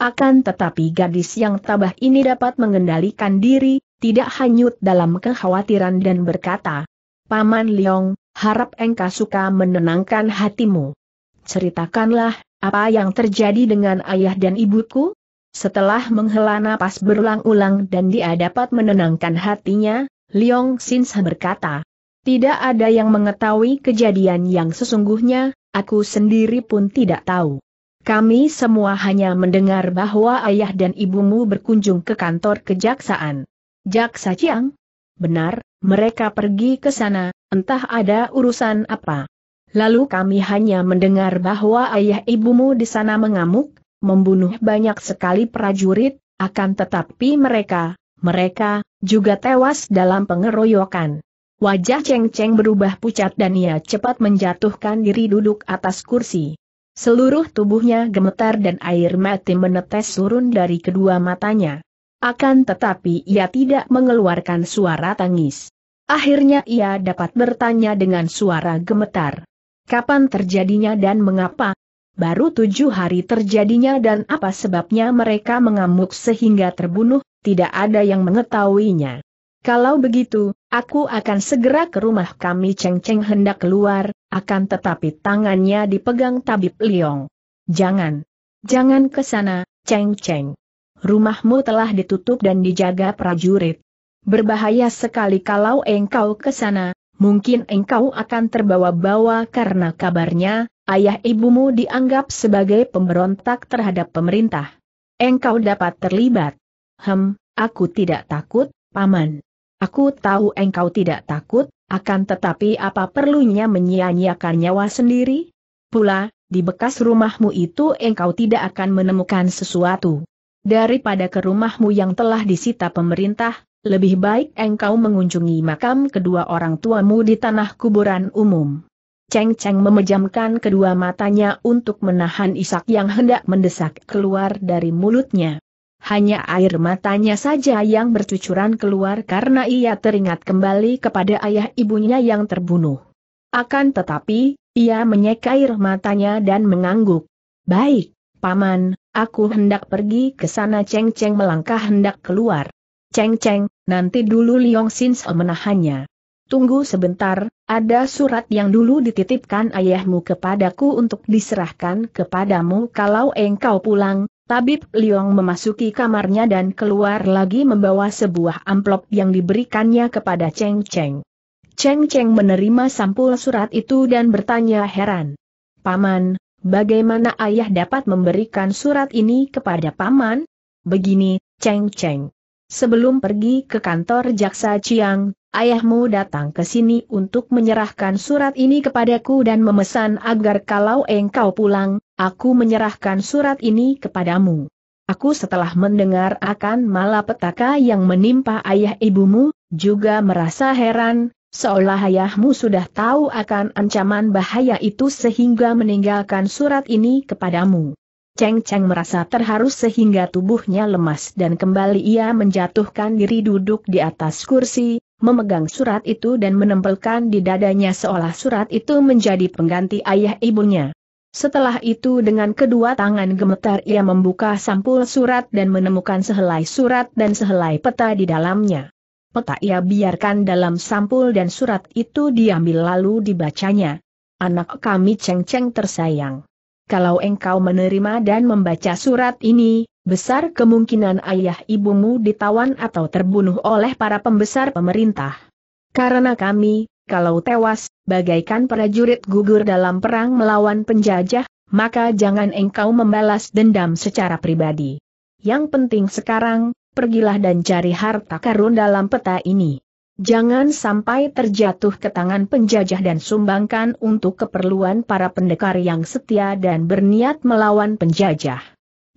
Akan tetapi gadis yang tabah ini dapat mengendalikan diri, tidak hanyut dalam kekhawatiran dan berkata, Paman Liong, harap engkau suka menenangkan hatimu. Ceritakanlah, apa yang terjadi dengan ayah dan ibuku? Setelah menghela napas berulang-ulang dan dia dapat menenangkan hatinya, Liong Sinsa berkata, Tidak ada yang mengetahui kejadian yang sesungguhnya, aku sendiri pun tidak tahu. Kami semua hanya mendengar bahwa ayah dan ibumu berkunjung ke kantor kejaksaan. Jaksa Chiang? Benar, mereka pergi ke sana, entah ada urusan apa. Lalu kami hanya mendengar bahwa ayah ibumu di sana mengamuk, membunuh banyak sekali prajurit, akan tetapi mereka, mereka, juga tewas dalam pengeroyokan. Wajah Cheng Cheng berubah pucat dan ia cepat menjatuhkan diri duduk atas kursi. Seluruh tubuhnya gemetar dan air mati menetes turun dari kedua matanya. Akan tetapi ia tidak mengeluarkan suara tangis. Akhirnya ia dapat bertanya dengan suara gemetar. Kapan terjadinya dan mengapa? Baru tujuh hari terjadinya dan apa sebabnya mereka mengamuk sehingga terbunuh, tidak ada yang mengetahuinya. Kalau begitu, aku akan segera ke rumah kami Cengceng ceng hendak keluar, akan tetapi tangannya dipegang tabib Liong. Jangan. Jangan ke sana, Cengceng. -ceng rumahmu telah ditutup dan dijaga prajurit. Berbahaya sekali kalau engkau ke sana, mungkin engkau akan terbawa-bawa karena kabarnya, ayah ibumu dianggap sebagai pemberontak terhadap pemerintah. Engkau dapat terlibat. Hem, aku tidak takut, Paman. Aku tahu engkau tidak takut, akan tetapi apa perlunya menyia-nyiakan nyawa sendiri? Pula, di bekas rumahmu itu engkau tidak akan menemukan sesuatu. Daripada ke rumahmu yang telah disita pemerintah, lebih baik engkau mengunjungi makam kedua orang tuamu di tanah kuburan umum. Cheng Cheng memejamkan kedua matanya untuk menahan isak yang hendak mendesak keluar dari mulutnya. Hanya air matanya saja yang bercucuran keluar karena ia teringat kembali kepada ayah ibunya yang terbunuh. Akan tetapi, ia menyeka air matanya dan mengangguk. Baik, Paman, Aku hendak pergi ke sana Cheng Cheng melangkah hendak keluar. Cheng Cheng, nanti dulu Liong Sin menahannya. Tunggu sebentar, ada surat yang dulu dititipkan ayahmu kepadaku untuk diserahkan kepadamu kalau engkau pulang. Tabib Liong memasuki kamarnya dan keluar lagi membawa sebuah amplop yang diberikannya kepada Cheng Cheng. Cheng Cheng menerima sampul surat itu dan bertanya heran. Paman, Bagaimana ayah dapat memberikan surat ini kepada paman? Begini, Cheng Cheng. Sebelum pergi ke kantor Jaksa Chiang, ayahmu datang ke sini untuk menyerahkan surat ini kepadaku dan memesan agar kalau engkau pulang, aku menyerahkan surat ini kepadamu. Aku setelah mendengar akan malapetaka yang menimpa ayah ibumu, juga merasa heran, Seolah ayahmu sudah tahu akan ancaman bahaya itu sehingga meninggalkan surat ini kepadamu. Cheng Cheng merasa terharu sehingga tubuhnya lemas dan kembali ia menjatuhkan diri duduk di atas kursi, memegang surat itu dan menempelkan di dadanya seolah surat itu menjadi pengganti ayah ibunya. Setelah itu dengan kedua tangan gemetar ia membuka sampul surat dan menemukan sehelai surat dan sehelai peta di dalamnya. Peta ia biarkan dalam sampul dan surat itu diambil lalu dibacanya. Anak kami ceng-ceng tersayang. Kalau engkau menerima dan membaca surat ini, besar kemungkinan ayah ibumu ditawan atau terbunuh oleh para pembesar pemerintah. Karena kami, kalau tewas, bagaikan prajurit gugur dalam perang melawan penjajah, maka jangan engkau membalas dendam secara pribadi. Yang penting sekarang, pergilah dan cari harta karun dalam peta ini. Jangan sampai terjatuh ke tangan penjajah dan sumbangkan untuk keperluan para pendekar yang setia dan berniat melawan penjajah.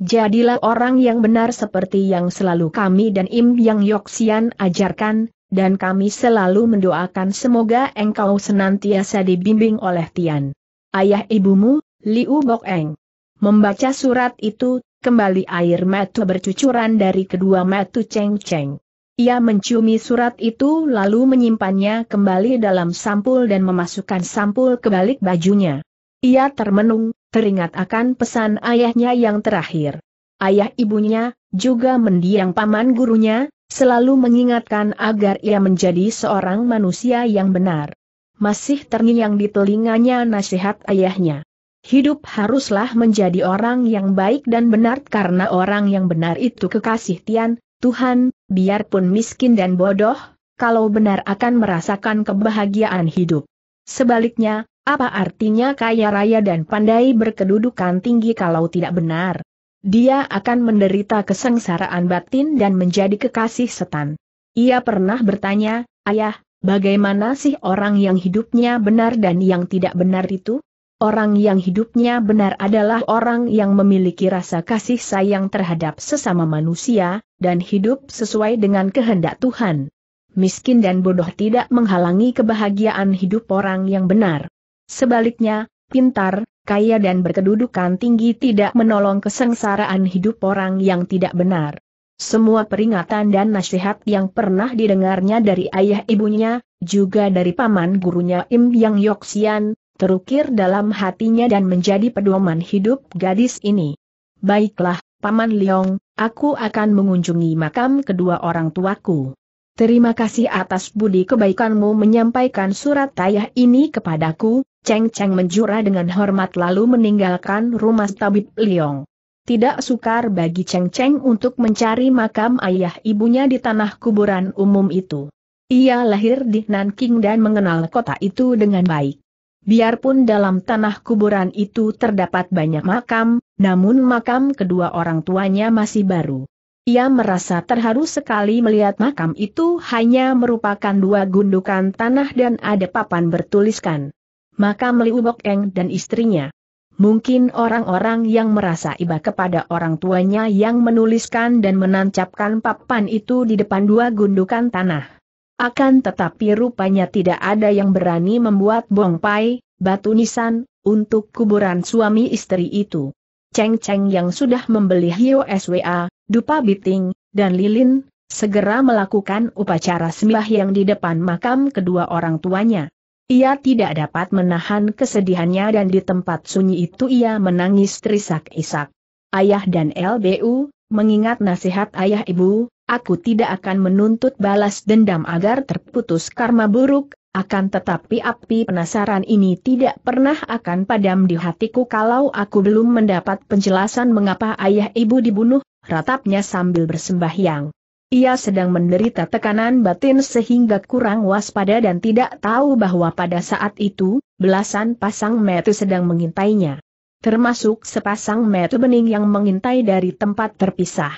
Jadilah orang yang benar seperti yang selalu kami dan Im Yang Yoksian ajarkan, dan kami selalu mendoakan semoga engkau senantiasa dibimbing oleh Tian. Ayah ibumu, Liu Bok Eng. Membaca surat itu, kembali air mata bercucuran dari kedua mata Cheng Cheng. Ia menciumi surat itu lalu menyimpannya kembali dalam sampul dan memasukkan sampul ke balik bajunya. Ia termenung, teringat akan pesan ayahnya yang terakhir. Ayah ibunya, juga mendiang paman gurunya, selalu mengingatkan agar ia menjadi seorang manusia yang benar. Masih terngiang di telinganya nasihat ayahnya. Hidup haruslah menjadi orang yang baik dan benar karena orang yang benar itu kekasih Tian, Tuhan, biarpun miskin dan bodoh, kalau benar akan merasakan kebahagiaan hidup. Sebaliknya, apa artinya kaya raya dan pandai berkedudukan tinggi kalau tidak benar? Dia akan menderita kesengsaraan batin dan menjadi kekasih setan. Ia pernah bertanya, Ayah, bagaimana sih orang yang hidupnya benar dan yang tidak benar itu? Orang yang hidupnya benar adalah orang yang memiliki rasa kasih sayang terhadap sesama manusia, dan hidup sesuai dengan kehendak Tuhan. Miskin dan bodoh tidak menghalangi kebahagiaan hidup orang yang benar. Sebaliknya, pintar, kaya dan berkedudukan tinggi tidak menolong kesengsaraan hidup orang yang tidak benar. Semua peringatan dan nasihat yang pernah didengarnya dari ayah ibunya, juga dari paman gurunya Im Yang Yoksian, terukir dalam hatinya dan menjadi pedoman hidup gadis ini. Baiklah, Paman Leong, aku akan mengunjungi makam kedua orang tuaku. Terima kasih atas budi kebaikanmu menyampaikan surat tayah ini kepadaku, Cheng Cheng menjura dengan hormat lalu meninggalkan rumah tabib Leong. Tidak sukar bagi Cheng Cheng untuk mencari makam ayah ibunya di tanah kuburan umum itu. Ia lahir di Nanking dan mengenal kota itu dengan baik. Biarpun dalam tanah kuburan itu terdapat banyak makam, namun makam kedua orang tuanya masih baru. Ia merasa terharu sekali melihat makam itu hanya merupakan dua gundukan tanah dan ada papan bertuliskan. Makam Liu Bok Eng dan istrinya. Mungkin orang-orang yang merasa iba kepada orang tuanya yang menuliskan dan menancapkan papan itu di depan dua gundukan tanah. Akan tetapi rupanya tidak ada yang berani membuat bongpai, batu nisan, untuk kuburan suami istri itu. Ceng Ceng yang sudah membeli Hio SWA, dupa biting, dan lilin, segera melakukan upacara sembah yang di depan makam kedua orang tuanya. Ia tidak dapat menahan kesedihannya dan di tempat sunyi itu ia menangis terisak-isak. Ayah dan LBU, Mengingat nasihat ayah ibu, aku tidak akan menuntut balas dendam agar terputus karma buruk, akan tetapi api penasaran ini tidak pernah akan padam di hatiku kalau aku belum mendapat penjelasan mengapa ayah ibu dibunuh, ratapnya sambil bersembahyang. Ia sedang menderita tekanan batin sehingga kurang waspada dan tidak tahu bahwa pada saat itu, belasan pasang metu sedang mengintainya termasuk sepasang metu bening yang mengintai dari tempat terpisah.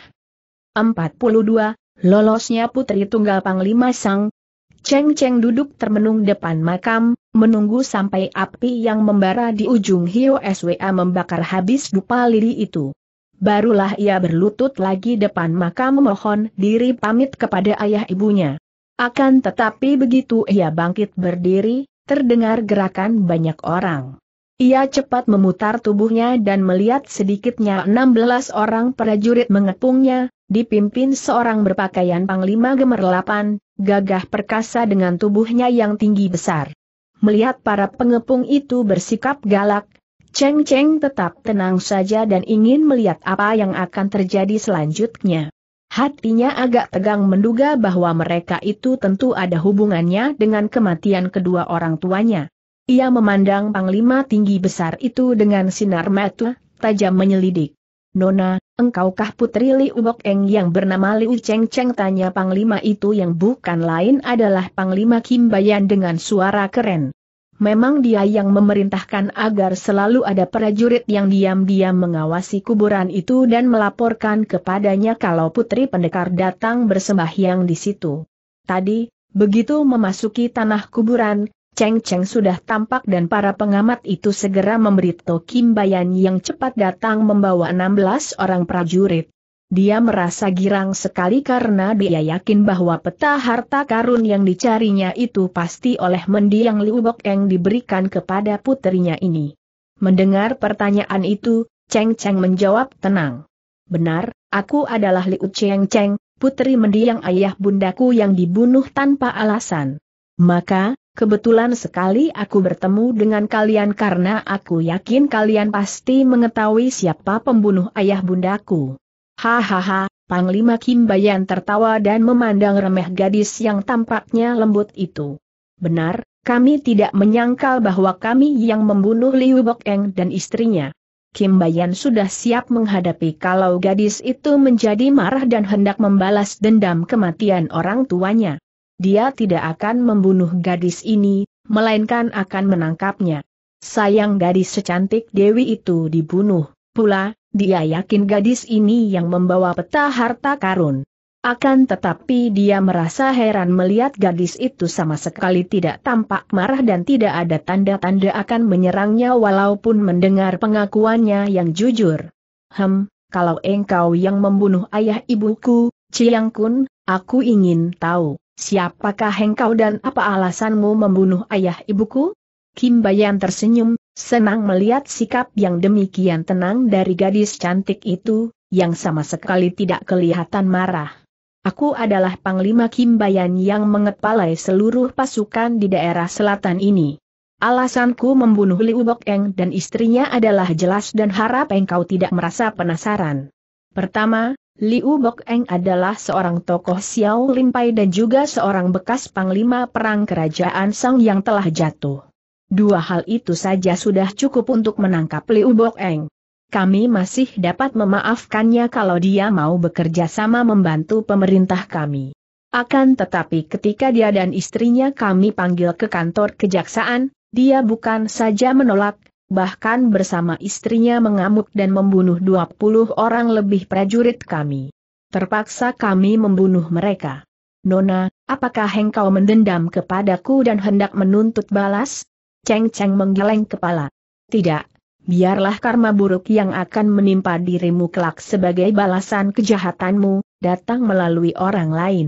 42. Lolosnya Putri Tunggal Panglima Sang Cheng Cheng duduk termenung depan makam, menunggu sampai api yang membara di ujung Hio SWA membakar habis dupa liri itu. Barulah ia berlutut lagi depan makam memohon diri pamit kepada ayah ibunya. Akan tetapi begitu ia bangkit berdiri, terdengar gerakan banyak orang. Ia cepat memutar tubuhnya dan melihat sedikitnya 16 orang prajurit mengepungnya, dipimpin seorang berpakaian panglima gemerlapan, gagah perkasa dengan tubuhnya yang tinggi besar. Melihat para pengepung itu bersikap galak, Cheng Cheng tetap tenang saja dan ingin melihat apa yang akan terjadi selanjutnya. Hatinya agak tegang menduga bahwa mereka itu tentu ada hubungannya dengan kematian kedua orang tuanya. Ia memandang panglima tinggi besar itu dengan sinar mata, tajam menyelidik. Nona, engkaukah putri Li Ubok Eng yang bernama Liu Cheng Cheng tanya panglima itu yang bukan lain adalah panglima Kim Bayan dengan suara keren. Memang dia yang memerintahkan agar selalu ada prajurit yang diam-diam mengawasi kuburan itu dan melaporkan kepadanya kalau putri pendekar datang bersembahyang di situ. Tadi, begitu memasuki tanah kuburan, Cheng Cheng sudah tampak dan para pengamat itu segera memberitahu Kim Bayan yang cepat datang membawa 16 orang prajurit. Dia merasa girang sekali karena dia yakin bahwa peta harta karun yang dicarinya itu pasti oleh mendiang Liu Bokeng diberikan kepada putrinya ini. Mendengar pertanyaan itu, Cheng Cheng menjawab tenang. Benar, aku adalah Liu Cheng Cheng, putri mendiang ayah bundaku yang dibunuh tanpa alasan. Maka, Kebetulan sekali aku bertemu dengan kalian karena aku yakin kalian pasti mengetahui siapa pembunuh ayah bundaku. Hahaha, Panglima Kim Kimbayan tertawa dan memandang remeh gadis yang tampaknya lembut itu. Benar, kami tidak menyangkal bahwa kami yang membunuh Liu Bok dan istrinya. Kim Bayan sudah siap menghadapi kalau gadis itu menjadi marah dan hendak membalas dendam kematian orang tuanya dia tidak akan membunuh gadis ini, melainkan akan menangkapnya. Sayang gadis secantik Dewi itu dibunuh, pula, dia yakin gadis ini yang membawa peta harta karun. Akan tetapi dia merasa heran melihat gadis itu sama sekali tidak tampak marah dan tidak ada tanda-tanda akan menyerangnya walaupun mendengar pengakuannya yang jujur. Hem, kalau engkau yang membunuh ayah ibuku, Ciang Kun, aku ingin tahu. Siapakah engkau dan apa alasanmu membunuh ayah ibuku? Kim Bayan tersenyum, senang melihat sikap yang demikian tenang dari gadis cantik itu, yang sama sekali tidak kelihatan marah. Aku adalah Panglima Kim Bayan yang mengepalai seluruh pasukan di daerah selatan ini. Alasanku membunuh Liu Bok dan istrinya adalah jelas dan harap engkau tidak merasa penasaran. Pertama, Liu Bokeng adalah seorang tokoh Xiao Limpai dan juga seorang bekas panglima perang kerajaan Sang yang telah jatuh. Dua hal itu saja sudah cukup untuk menangkap Liu Bokeng. Kami masih dapat memaafkannya kalau dia mau bekerja sama membantu pemerintah kami. Akan tetapi ketika dia dan istrinya kami panggil ke kantor kejaksaan, dia bukan saja menolak, bahkan bersama istrinya mengamuk dan membunuh 20 orang lebih prajurit kami. Terpaksa kami membunuh mereka. Nona, apakah engkau mendendam kepadaku dan hendak menuntut balas? Cheng Cheng menggeleng kepala. Tidak, biarlah karma buruk yang akan menimpa dirimu kelak sebagai balasan kejahatanmu, datang melalui orang lain.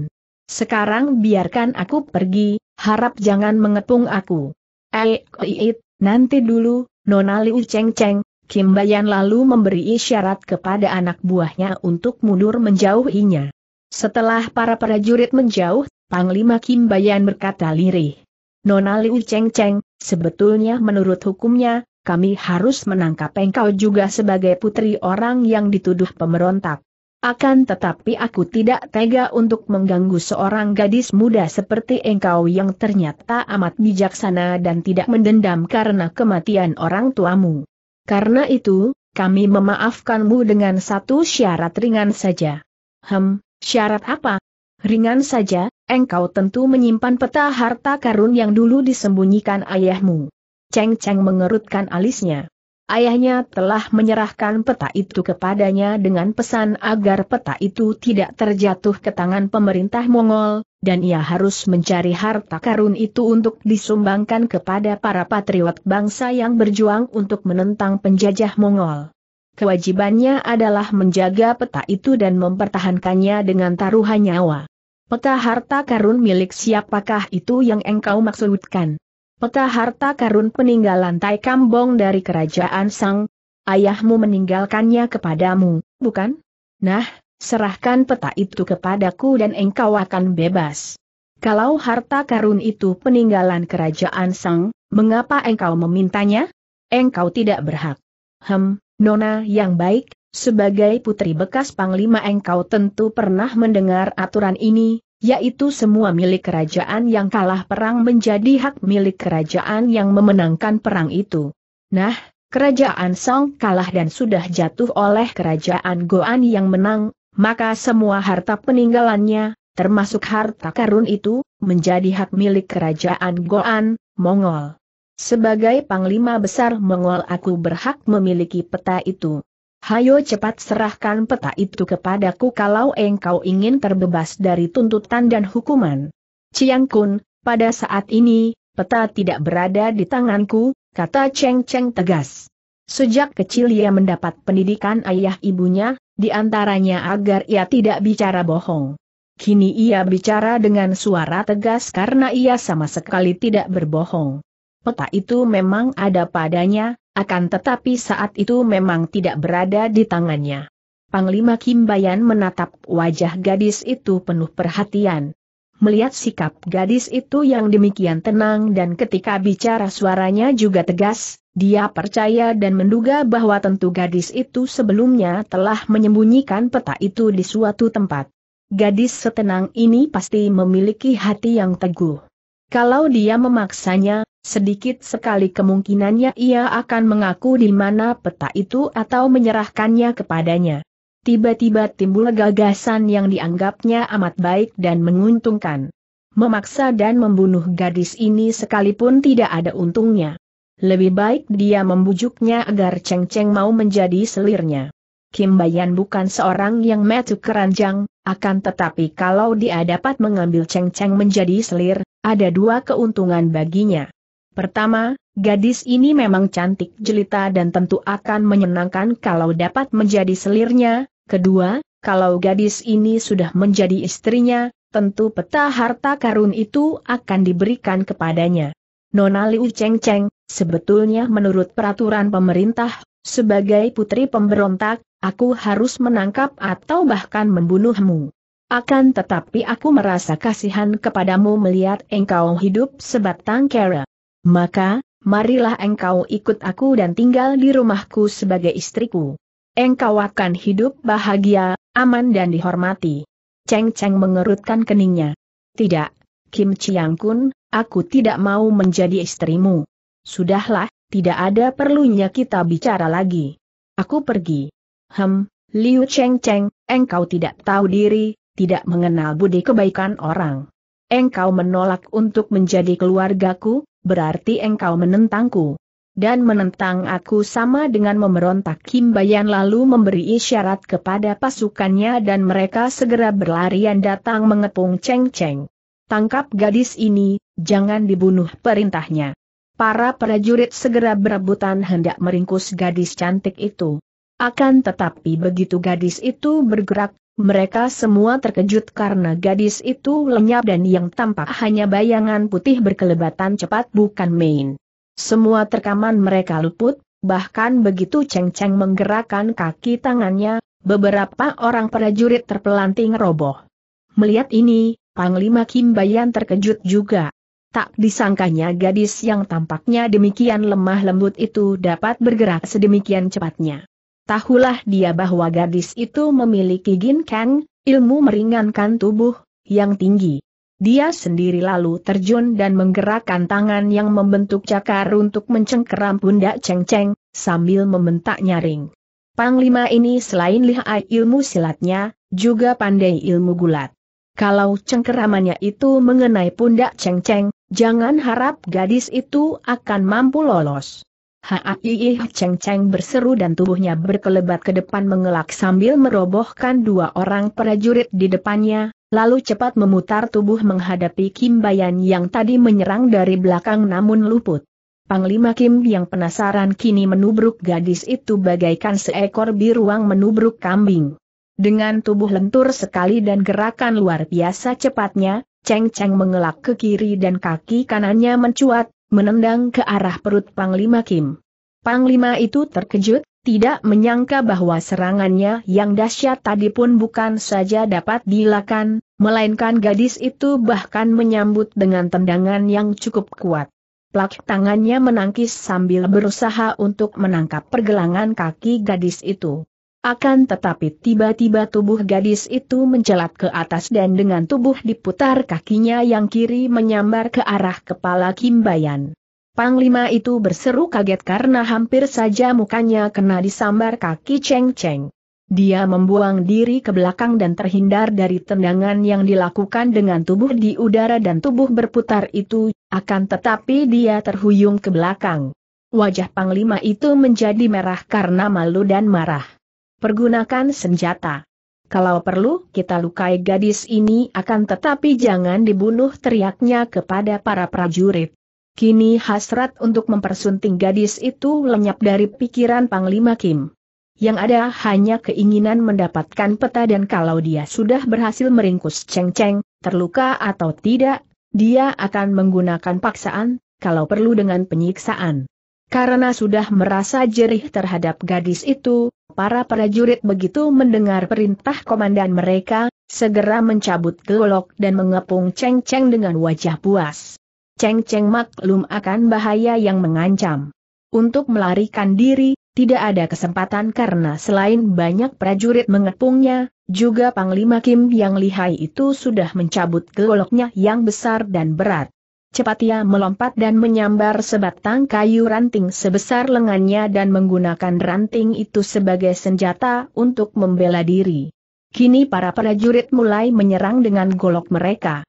Sekarang biarkan aku pergi, harap jangan mengepung aku. Eh, eh, eh nanti dulu, Nona Liu Cheng Cheng, Kim Bayan lalu memberi isyarat kepada anak buahnya untuk mundur menjauhinya. Setelah para prajurit menjauh, Panglima Kim Bayan berkata lirih. Nona Liu Cheng Cheng, sebetulnya menurut hukumnya, kami harus menangkap engkau juga sebagai putri orang yang dituduh pemberontak. Akan tetapi aku tidak tega untuk mengganggu seorang gadis muda seperti engkau yang ternyata amat bijaksana dan tidak mendendam karena kematian orang tuamu. Karena itu, kami memaafkanmu dengan satu syarat ringan saja. Hem, syarat apa? Ringan saja, engkau tentu menyimpan peta harta karun yang dulu disembunyikan ayahmu. Ceng Ceng mengerutkan alisnya ayahnya telah menyerahkan peta itu kepadanya dengan pesan agar peta itu tidak terjatuh ke tangan pemerintah Mongol, dan ia harus mencari harta karun itu untuk disumbangkan kepada para patriot bangsa yang berjuang untuk menentang penjajah Mongol. Kewajibannya adalah menjaga peta itu dan mempertahankannya dengan taruhan nyawa. Peta harta karun milik siapakah itu yang engkau maksudkan? Peta harta karun peninggalan Tai Kambong dari kerajaan Sang, ayahmu meninggalkannya kepadamu, bukan? Nah, serahkan peta itu kepadaku dan engkau akan bebas. Kalau harta karun itu peninggalan kerajaan Sang, mengapa engkau memintanya? Engkau tidak berhak. Hem, Nona yang baik, sebagai putri bekas Panglima engkau tentu pernah mendengar aturan ini, yaitu semua milik kerajaan yang kalah perang menjadi hak milik kerajaan yang memenangkan perang itu. Nah, kerajaan Song kalah dan sudah jatuh oleh kerajaan Goan yang menang, maka semua harta peninggalannya, termasuk harta karun itu, menjadi hak milik kerajaan Goan, Mongol. Sebagai panglima besar Mongol aku berhak memiliki peta itu. Hayo cepat serahkan peta itu kepadaku kalau engkau ingin terbebas dari tuntutan dan hukuman. Ciang Kun, pada saat ini, peta tidak berada di tanganku, kata Cheng Cheng tegas. Sejak kecil ia mendapat pendidikan ayah ibunya, di antaranya agar ia tidak bicara bohong. Kini ia bicara dengan suara tegas karena ia sama sekali tidak berbohong. Peta itu memang ada padanya, akan tetapi saat itu memang tidak berada di tangannya. Panglima Kim Kimbayan menatap wajah gadis itu penuh perhatian. Melihat sikap gadis itu yang demikian tenang dan ketika bicara suaranya juga tegas, dia percaya dan menduga bahwa tentu gadis itu sebelumnya telah menyembunyikan peta itu di suatu tempat. Gadis setenang ini pasti memiliki hati yang teguh. Kalau dia memaksanya, Sedikit sekali kemungkinannya ia akan mengaku di mana peta itu atau menyerahkannya kepadanya. Tiba-tiba timbul gagasan yang dianggapnya amat baik dan menguntungkan. Memaksa dan membunuh gadis ini sekalipun tidak ada untungnya. Lebih baik dia membujuknya agar Cheng Cheng mau menjadi selirnya. Kim Bayan bukan seorang yang metu keranjang, akan tetapi kalau dia dapat mengambil Cheng Cheng menjadi selir, ada dua keuntungan baginya. Pertama, gadis ini memang cantik jelita dan tentu akan menyenangkan kalau dapat menjadi selirnya. Kedua, kalau gadis ini sudah menjadi istrinya, tentu peta harta karun itu akan diberikan kepadanya. Nona Liu Cheng Cheng, sebetulnya menurut peraturan pemerintah, sebagai putri pemberontak, aku harus menangkap atau bahkan membunuhmu. Akan tetapi aku merasa kasihan kepadamu melihat engkau hidup sebatang kera. Maka, marilah engkau ikut aku dan tinggal di rumahku sebagai istriku. Engkau akan hidup bahagia, aman dan dihormati. Cheng Cheng mengerutkan keningnya. Tidak, Kim Chiang Kun, aku tidak mau menjadi istrimu. Sudahlah, tidak ada perlunya kita bicara lagi. Aku pergi. Hem, Liu Cheng Cheng, engkau tidak tahu diri, tidak mengenal budi kebaikan orang. Engkau menolak untuk menjadi keluargaku, berarti engkau menentangku. Dan menentang aku sama dengan memberontak Kim Bayan lalu memberi isyarat kepada pasukannya dan mereka segera berlarian datang mengepung Cheng Cheng. Tangkap gadis ini, jangan dibunuh perintahnya. Para prajurit segera berebutan hendak meringkus gadis cantik itu. Akan tetapi begitu gadis itu bergerak, mereka semua terkejut karena gadis itu lenyap dan yang tampak hanya bayangan putih berkelebatan cepat bukan main. Semua terkaman mereka luput, bahkan begitu Cheng Cheng menggerakkan kaki tangannya, beberapa orang prajurit terpelanting roboh. Melihat ini, Panglima Kim Bayan terkejut juga. Tak disangkanya gadis yang tampaknya demikian lemah lembut itu dapat bergerak sedemikian cepatnya tahulah dia bahwa gadis itu memiliki ginkang, ilmu meringankan tubuh, yang tinggi. Dia sendiri lalu terjun dan menggerakkan tangan yang membentuk cakar untuk mencengkeram pundak cengceng, sambil membentak nyaring. Panglima ini selain lihai ilmu silatnya, juga pandai ilmu gulat. Kalau cengkeramannya itu mengenai pundak cengceng, jangan harap gadis itu akan mampu lolos. Haiyih Cheng Cheng berseru dan tubuhnya berkelebat ke depan mengelak sambil merobohkan dua orang prajurit di depannya, lalu cepat memutar tubuh menghadapi Kim Bayan yang tadi menyerang dari belakang namun luput. Panglima Kim yang penasaran kini menubruk gadis itu bagaikan seekor biruang menubruk kambing. Dengan tubuh lentur sekali dan gerakan luar biasa cepatnya, Cheng Cheng mengelak ke kiri dan kaki kanannya mencuat, menendang ke arah perut Panglima Kim. Panglima itu terkejut, tidak menyangka bahwa serangannya yang dahsyat tadi pun bukan saja dapat dilakukan, melainkan gadis itu bahkan menyambut dengan tendangan yang cukup kuat. Plak tangannya menangkis sambil berusaha untuk menangkap pergelangan kaki gadis itu. Akan tetapi tiba-tiba tubuh gadis itu mencelat ke atas dan dengan tubuh diputar kakinya yang kiri menyambar ke arah kepala Kim Bayan. Panglima itu berseru kaget karena hampir saja mukanya kena disambar kaki Cheng Cheng. Dia membuang diri ke belakang dan terhindar dari tendangan yang dilakukan dengan tubuh di udara dan tubuh berputar itu, akan tetapi dia terhuyung ke belakang. Wajah Panglima itu menjadi merah karena malu dan marah. Pergunakan senjata. Kalau perlu, kita lukai gadis ini akan tetapi jangan dibunuh teriaknya kepada para prajurit. Kini hasrat untuk mempersunting gadis itu lenyap dari pikiran Panglima Kim. Yang ada hanya keinginan mendapatkan peta dan kalau dia sudah berhasil meringkus ceng-ceng, terluka atau tidak, dia akan menggunakan paksaan, kalau perlu dengan penyiksaan. Karena sudah merasa jerih terhadap gadis itu, Para prajurit begitu mendengar perintah komandan mereka, segera mencabut golok dan mengepung Cheng Cheng dengan wajah puas. Cheng Cheng maklum akan bahaya yang mengancam. Untuk melarikan diri, tidak ada kesempatan karena selain banyak prajurit mengepungnya, juga Panglima Kim yang lihai itu sudah mencabut goloknya yang besar dan berat. Cepat ia melompat dan menyambar sebatang kayu ranting sebesar lengannya dan menggunakan ranting itu sebagai senjata untuk membela diri. Kini para prajurit mulai menyerang dengan golok mereka.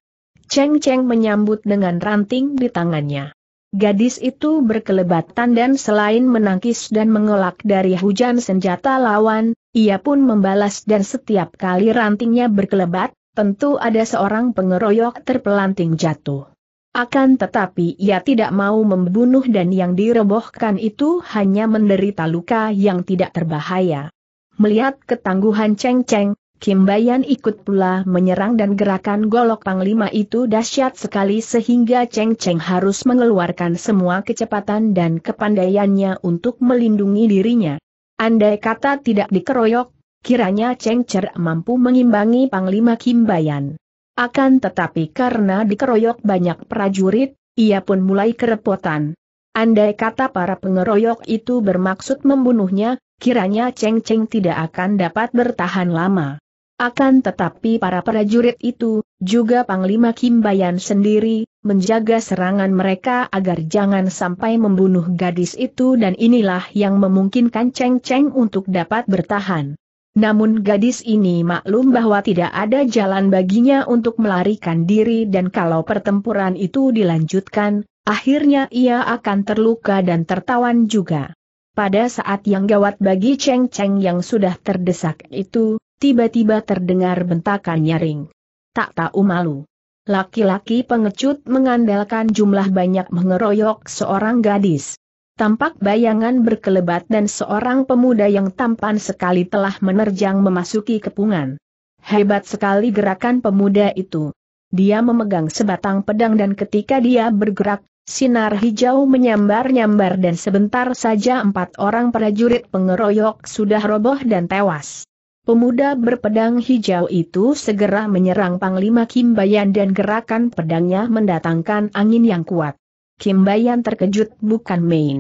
Cheng Cheng menyambut dengan ranting di tangannya. Gadis itu berkelebatan dan selain menangkis dan mengelak dari hujan senjata lawan, ia pun membalas dan setiap kali rantingnya berkelebat, tentu ada seorang pengeroyok terpelanting jatuh. Akan tetapi ia tidak mau membunuh dan yang dirobohkan itu hanya menderita luka yang tidak terbahaya. Melihat ketangguhan Cheng Cheng, Kim Bayan ikut pula menyerang dan gerakan golok panglima itu dahsyat sekali sehingga Cheng Cheng harus mengeluarkan semua kecepatan dan kepandaiannya untuk melindungi dirinya. Andai kata tidak dikeroyok, kiranya Cheng Cher mampu mengimbangi panglima Kim Bayan. Akan tetapi karena dikeroyok banyak prajurit, ia pun mulai kerepotan. Andai kata para pengeroyok itu bermaksud membunuhnya, kiranya Cheng Cheng tidak akan dapat bertahan lama. Akan tetapi para prajurit itu, juga Panglima Kim Kimbayan sendiri, menjaga serangan mereka agar jangan sampai membunuh gadis itu dan inilah yang memungkinkan Cheng Cheng untuk dapat bertahan. Namun gadis ini maklum bahwa tidak ada jalan baginya untuk melarikan diri dan kalau pertempuran itu dilanjutkan, akhirnya ia akan terluka dan tertawan juga. Pada saat yang gawat bagi Cheng Cheng yang sudah terdesak itu, tiba-tiba terdengar bentakan nyaring. Tak tahu malu. Laki-laki pengecut mengandalkan jumlah banyak mengeroyok seorang gadis tampak bayangan berkelebat dan seorang pemuda yang tampan sekali telah menerjang memasuki kepungan. Hebat sekali gerakan pemuda itu. Dia memegang sebatang pedang dan ketika dia bergerak, sinar hijau menyambar-nyambar dan sebentar saja empat orang prajurit pengeroyok sudah roboh dan tewas. Pemuda berpedang hijau itu segera menyerang Panglima Kimbayan dan gerakan pedangnya mendatangkan angin yang kuat. Kim Bayan terkejut bukan main.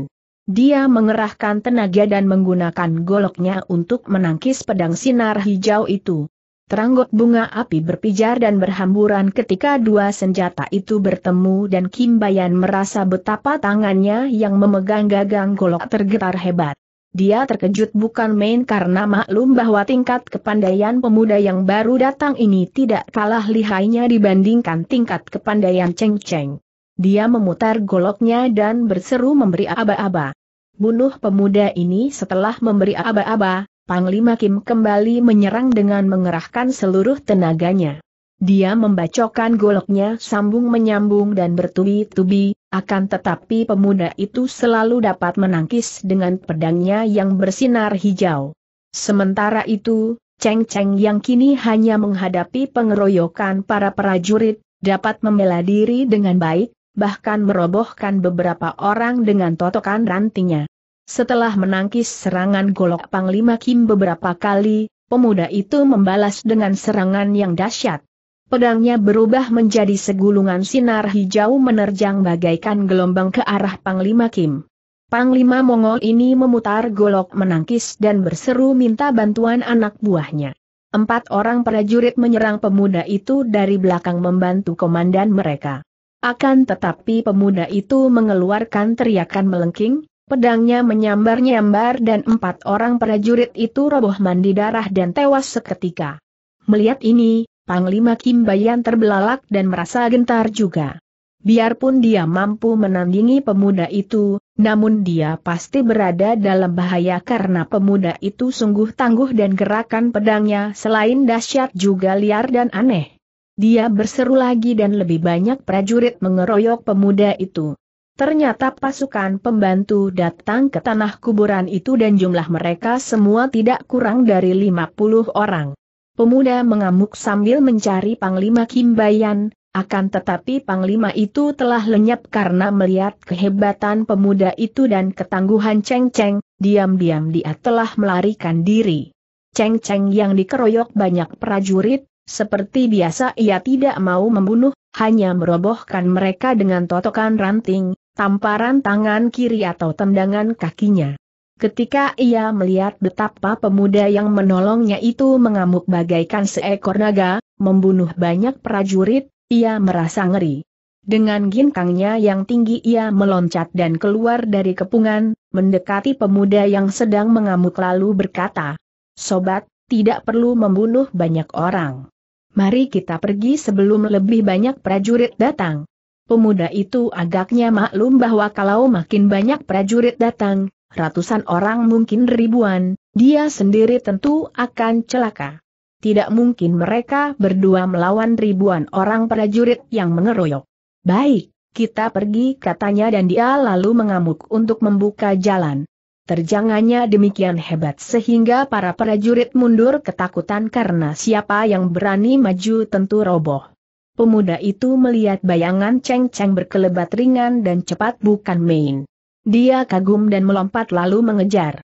Dia mengerahkan tenaga dan menggunakan goloknya untuk menangkis pedang sinar hijau itu. Teranggot bunga api berpijar dan berhamburan ketika dua senjata itu bertemu dan Kim Bayan merasa betapa tangannya yang memegang gagang golok tergetar hebat. Dia terkejut bukan main karena maklum bahwa tingkat kepandaian pemuda yang baru datang ini tidak kalah lihainya dibandingkan tingkat kepandaian Cheng Cheng. Dia memutar goloknya dan berseru memberi aba-aba. Bunuh pemuda ini setelah memberi aba-aba, Panglima Kim kembali menyerang dengan mengerahkan seluruh tenaganya. Dia membacokan goloknya sambung menyambung dan bertubi-tubi, akan tetapi pemuda itu selalu dapat menangkis dengan pedangnya yang bersinar hijau. Sementara itu, Cheng Cheng yang kini hanya menghadapi pengeroyokan para prajurit, dapat membela diri dengan baik, bahkan merobohkan beberapa orang dengan totokan rantingnya. Setelah menangkis serangan golok Panglima Kim beberapa kali, pemuda itu membalas dengan serangan yang dahsyat. Pedangnya berubah menjadi segulungan sinar hijau menerjang bagaikan gelombang ke arah Panglima Kim. Panglima Mongol ini memutar golok menangkis dan berseru minta bantuan anak buahnya. Empat orang prajurit menyerang pemuda itu dari belakang membantu komandan mereka. Akan tetapi pemuda itu mengeluarkan teriakan melengking, pedangnya menyambar-nyambar dan empat orang prajurit itu roboh mandi darah dan tewas seketika. Melihat ini, Panglima Kim Bayan terbelalak dan merasa gentar juga. Biarpun dia mampu menandingi pemuda itu, namun dia pasti berada dalam bahaya karena pemuda itu sungguh tangguh dan gerakan pedangnya selain dahsyat juga liar dan aneh. Dia berseru lagi dan lebih banyak prajurit mengeroyok pemuda itu. Ternyata pasukan pembantu datang ke tanah kuburan itu dan jumlah mereka semua tidak kurang dari 50 orang. Pemuda mengamuk sambil mencari Panglima Kim Kimbayan, akan tetapi Panglima itu telah lenyap karena melihat kehebatan pemuda itu dan ketangguhan Cheng Cheng, diam-diam dia telah melarikan diri. Cheng Cheng yang dikeroyok banyak prajurit, seperti biasa ia tidak mau membunuh, hanya merobohkan mereka dengan totokan ranting, tamparan tangan kiri atau tendangan kakinya. Ketika ia melihat betapa pemuda yang menolongnya itu mengamuk bagaikan seekor naga, membunuh banyak prajurit, ia merasa ngeri. Dengan ginkangnya yang tinggi ia meloncat dan keluar dari kepungan, mendekati pemuda yang sedang mengamuk lalu berkata, Sobat, tidak perlu membunuh banyak orang. Mari kita pergi sebelum lebih banyak prajurit datang. Pemuda itu agaknya maklum bahwa kalau makin banyak prajurit datang, ratusan orang mungkin ribuan, dia sendiri tentu akan celaka. Tidak mungkin mereka berdua melawan ribuan orang prajurit yang mengeroyok. Baik, kita pergi katanya dan dia lalu mengamuk untuk membuka jalan. Terjangannya demikian hebat sehingga para prajurit mundur ketakutan karena siapa yang berani maju tentu roboh. Pemuda itu melihat bayangan Cheng Cheng berkelebat ringan dan cepat bukan main. Dia kagum dan melompat lalu mengejar.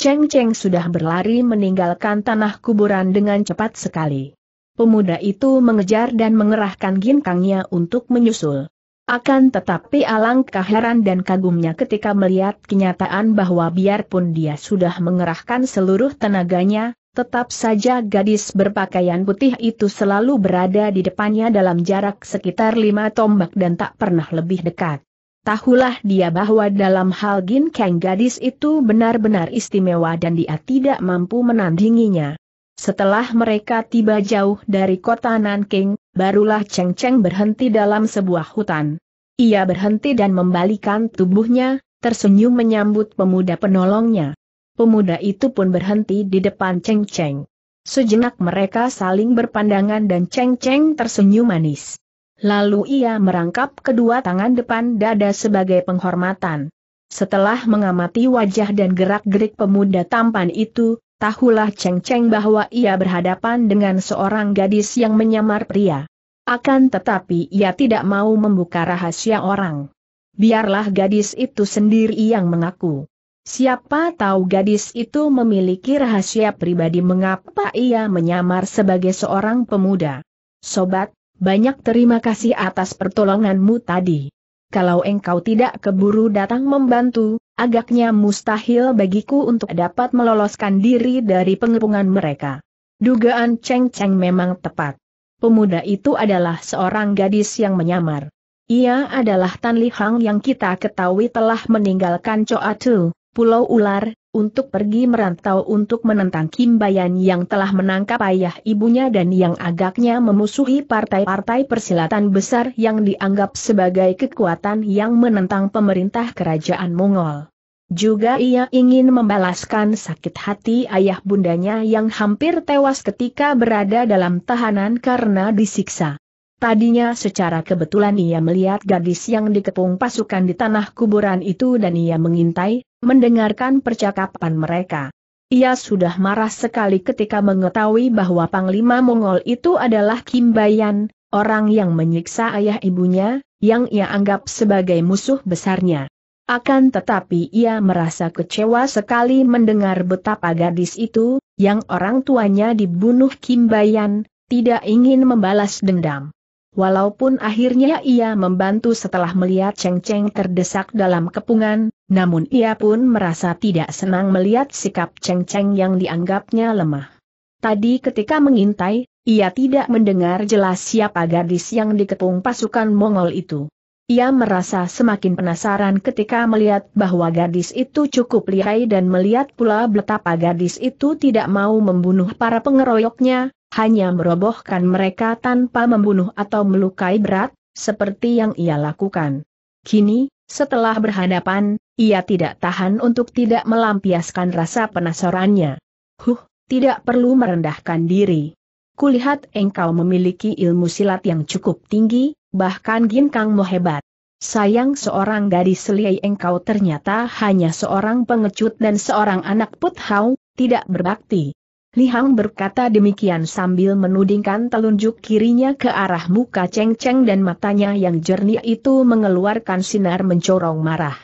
Cheng Cheng sudah berlari meninggalkan tanah kuburan dengan cepat sekali. Pemuda itu mengejar dan mengerahkan ginkangnya untuk menyusul. Akan tetapi alangkah heran dan kagumnya ketika melihat kenyataan bahwa biarpun dia sudah mengerahkan seluruh tenaganya, tetap saja gadis berpakaian putih itu selalu berada di depannya dalam jarak sekitar lima tombak dan tak pernah lebih dekat. Tahulah dia bahwa dalam hal gin ginkeng gadis itu benar-benar istimewa dan dia tidak mampu menandinginya. Setelah mereka tiba jauh dari kota Nanking, barulah Cheng Cheng berhenti dalam sebuah hutan. Ia berhenti dan membalikan tubuhnya, tersenyum menyambut pemuda penolongnya. Pemuda itu pun berhenti di depan Cheng Cheng. Sejenak mereka saling berpandangan dan Cheng Cheng tersenyum manis. Lalu ia merangkap kedua tangan depan dada sebagai penghormatan. Setelah mengamati wajah dan gerak-gerik pemuda tampan itu, tahulah Cheng Cheng bahwa ia berhadapan dengan seorang gadis yang menyamar pria. Akan tetapi ia tidak mau membuka rahasia orang. Biarlah gadis itu sendiri yang mengaku. Siapa tahu gadis itu memiliki rahasia pribadi mengapa ia menyamar sebagai seorang pemuda. Sobat, banyak terima kasih atas pertolonganmu tadi. Kalau engkau tidak keburu datang membantu, agaknya mustahil bagiku untuk dapat meloloskan diri dari pengepungan mereka. Dugaan Cheng Cheng memang tepat. Pemuda itu adalah seorang gadis yang menyamar. Ia adalah Tan Li Hang yang kita ketahui telah meninggalkan Choa Tu, Pulau Ular, untuk pergi merantau untuk menentang Kim Bayan yang telah menangkap ayah ibunya dan yang agaknya memusuhi partai-partai persilatan besar yang dianggap sebagai kekuatan yang menentang pemerintah kerajaan Mongol. Juga ia ingin membalaskan sakit hati ayah bundanya yang hampir tewas ketika berada dalam tahanan karena disiksa. Tadinya secara kebetulan ia melihat gadis yang dikepung pasukan di tanah kuburan itu dan ia mengintai, mendengarkan percakapan mereka. Ia sudah marah sekali ketika mengetahui bahwa Panglima Mongol itu adalah Kim Bayan, orang yang menyiksa ayah ibunya, yang ia anggap sebagai musuh besarnya. Akan tetapi ia merasa kecewa sekali mendengar betapa gadis itu, yang orang tuanya dibunuh Kim Bayan, tidak ingin membalas dendam. Walaupun akhirnya ia membantu setelah melihat Cheng Cheng terdesak dalam kepungan, namun ia pun merasa tidak senang melihat sikap Cheng Cheng yang dianggapnya lemah. Tadi ketika mengintai, ia tidak mendengar jelas siapa gadis yang dikepung pasukan Mongol itu. Ia merasa semakin penasaran ketika melihat bahwa gadis itu cukup lihai dan melihat pula betapa gadis itu tidak mau membunuh para pengeroyoknya, hanya merobohkan mereka tanpa membunuh atau melukai berat, seperti yang ia lakukan. Kini, setelah berhadapan, ia tidak tahan untuk tidak melampiaskan rasa penasarannya. Huh, tidak perlu merendahkan diri. Kulihat engkau memiliki ilmu silat yang cukup tinggi, bahkan ginkangmu hebat. Sayang seorang gadis seliai engkau ternyata hanya seorang pengecut dan seorang anak puthau, tidak berbakti. Li Hang berkata demikian sambil menudingkan telunjuk kirinya ke arah muka Cheng Cheng dan matanya yang jernih itu mengeluarkan sinar mencorong marah.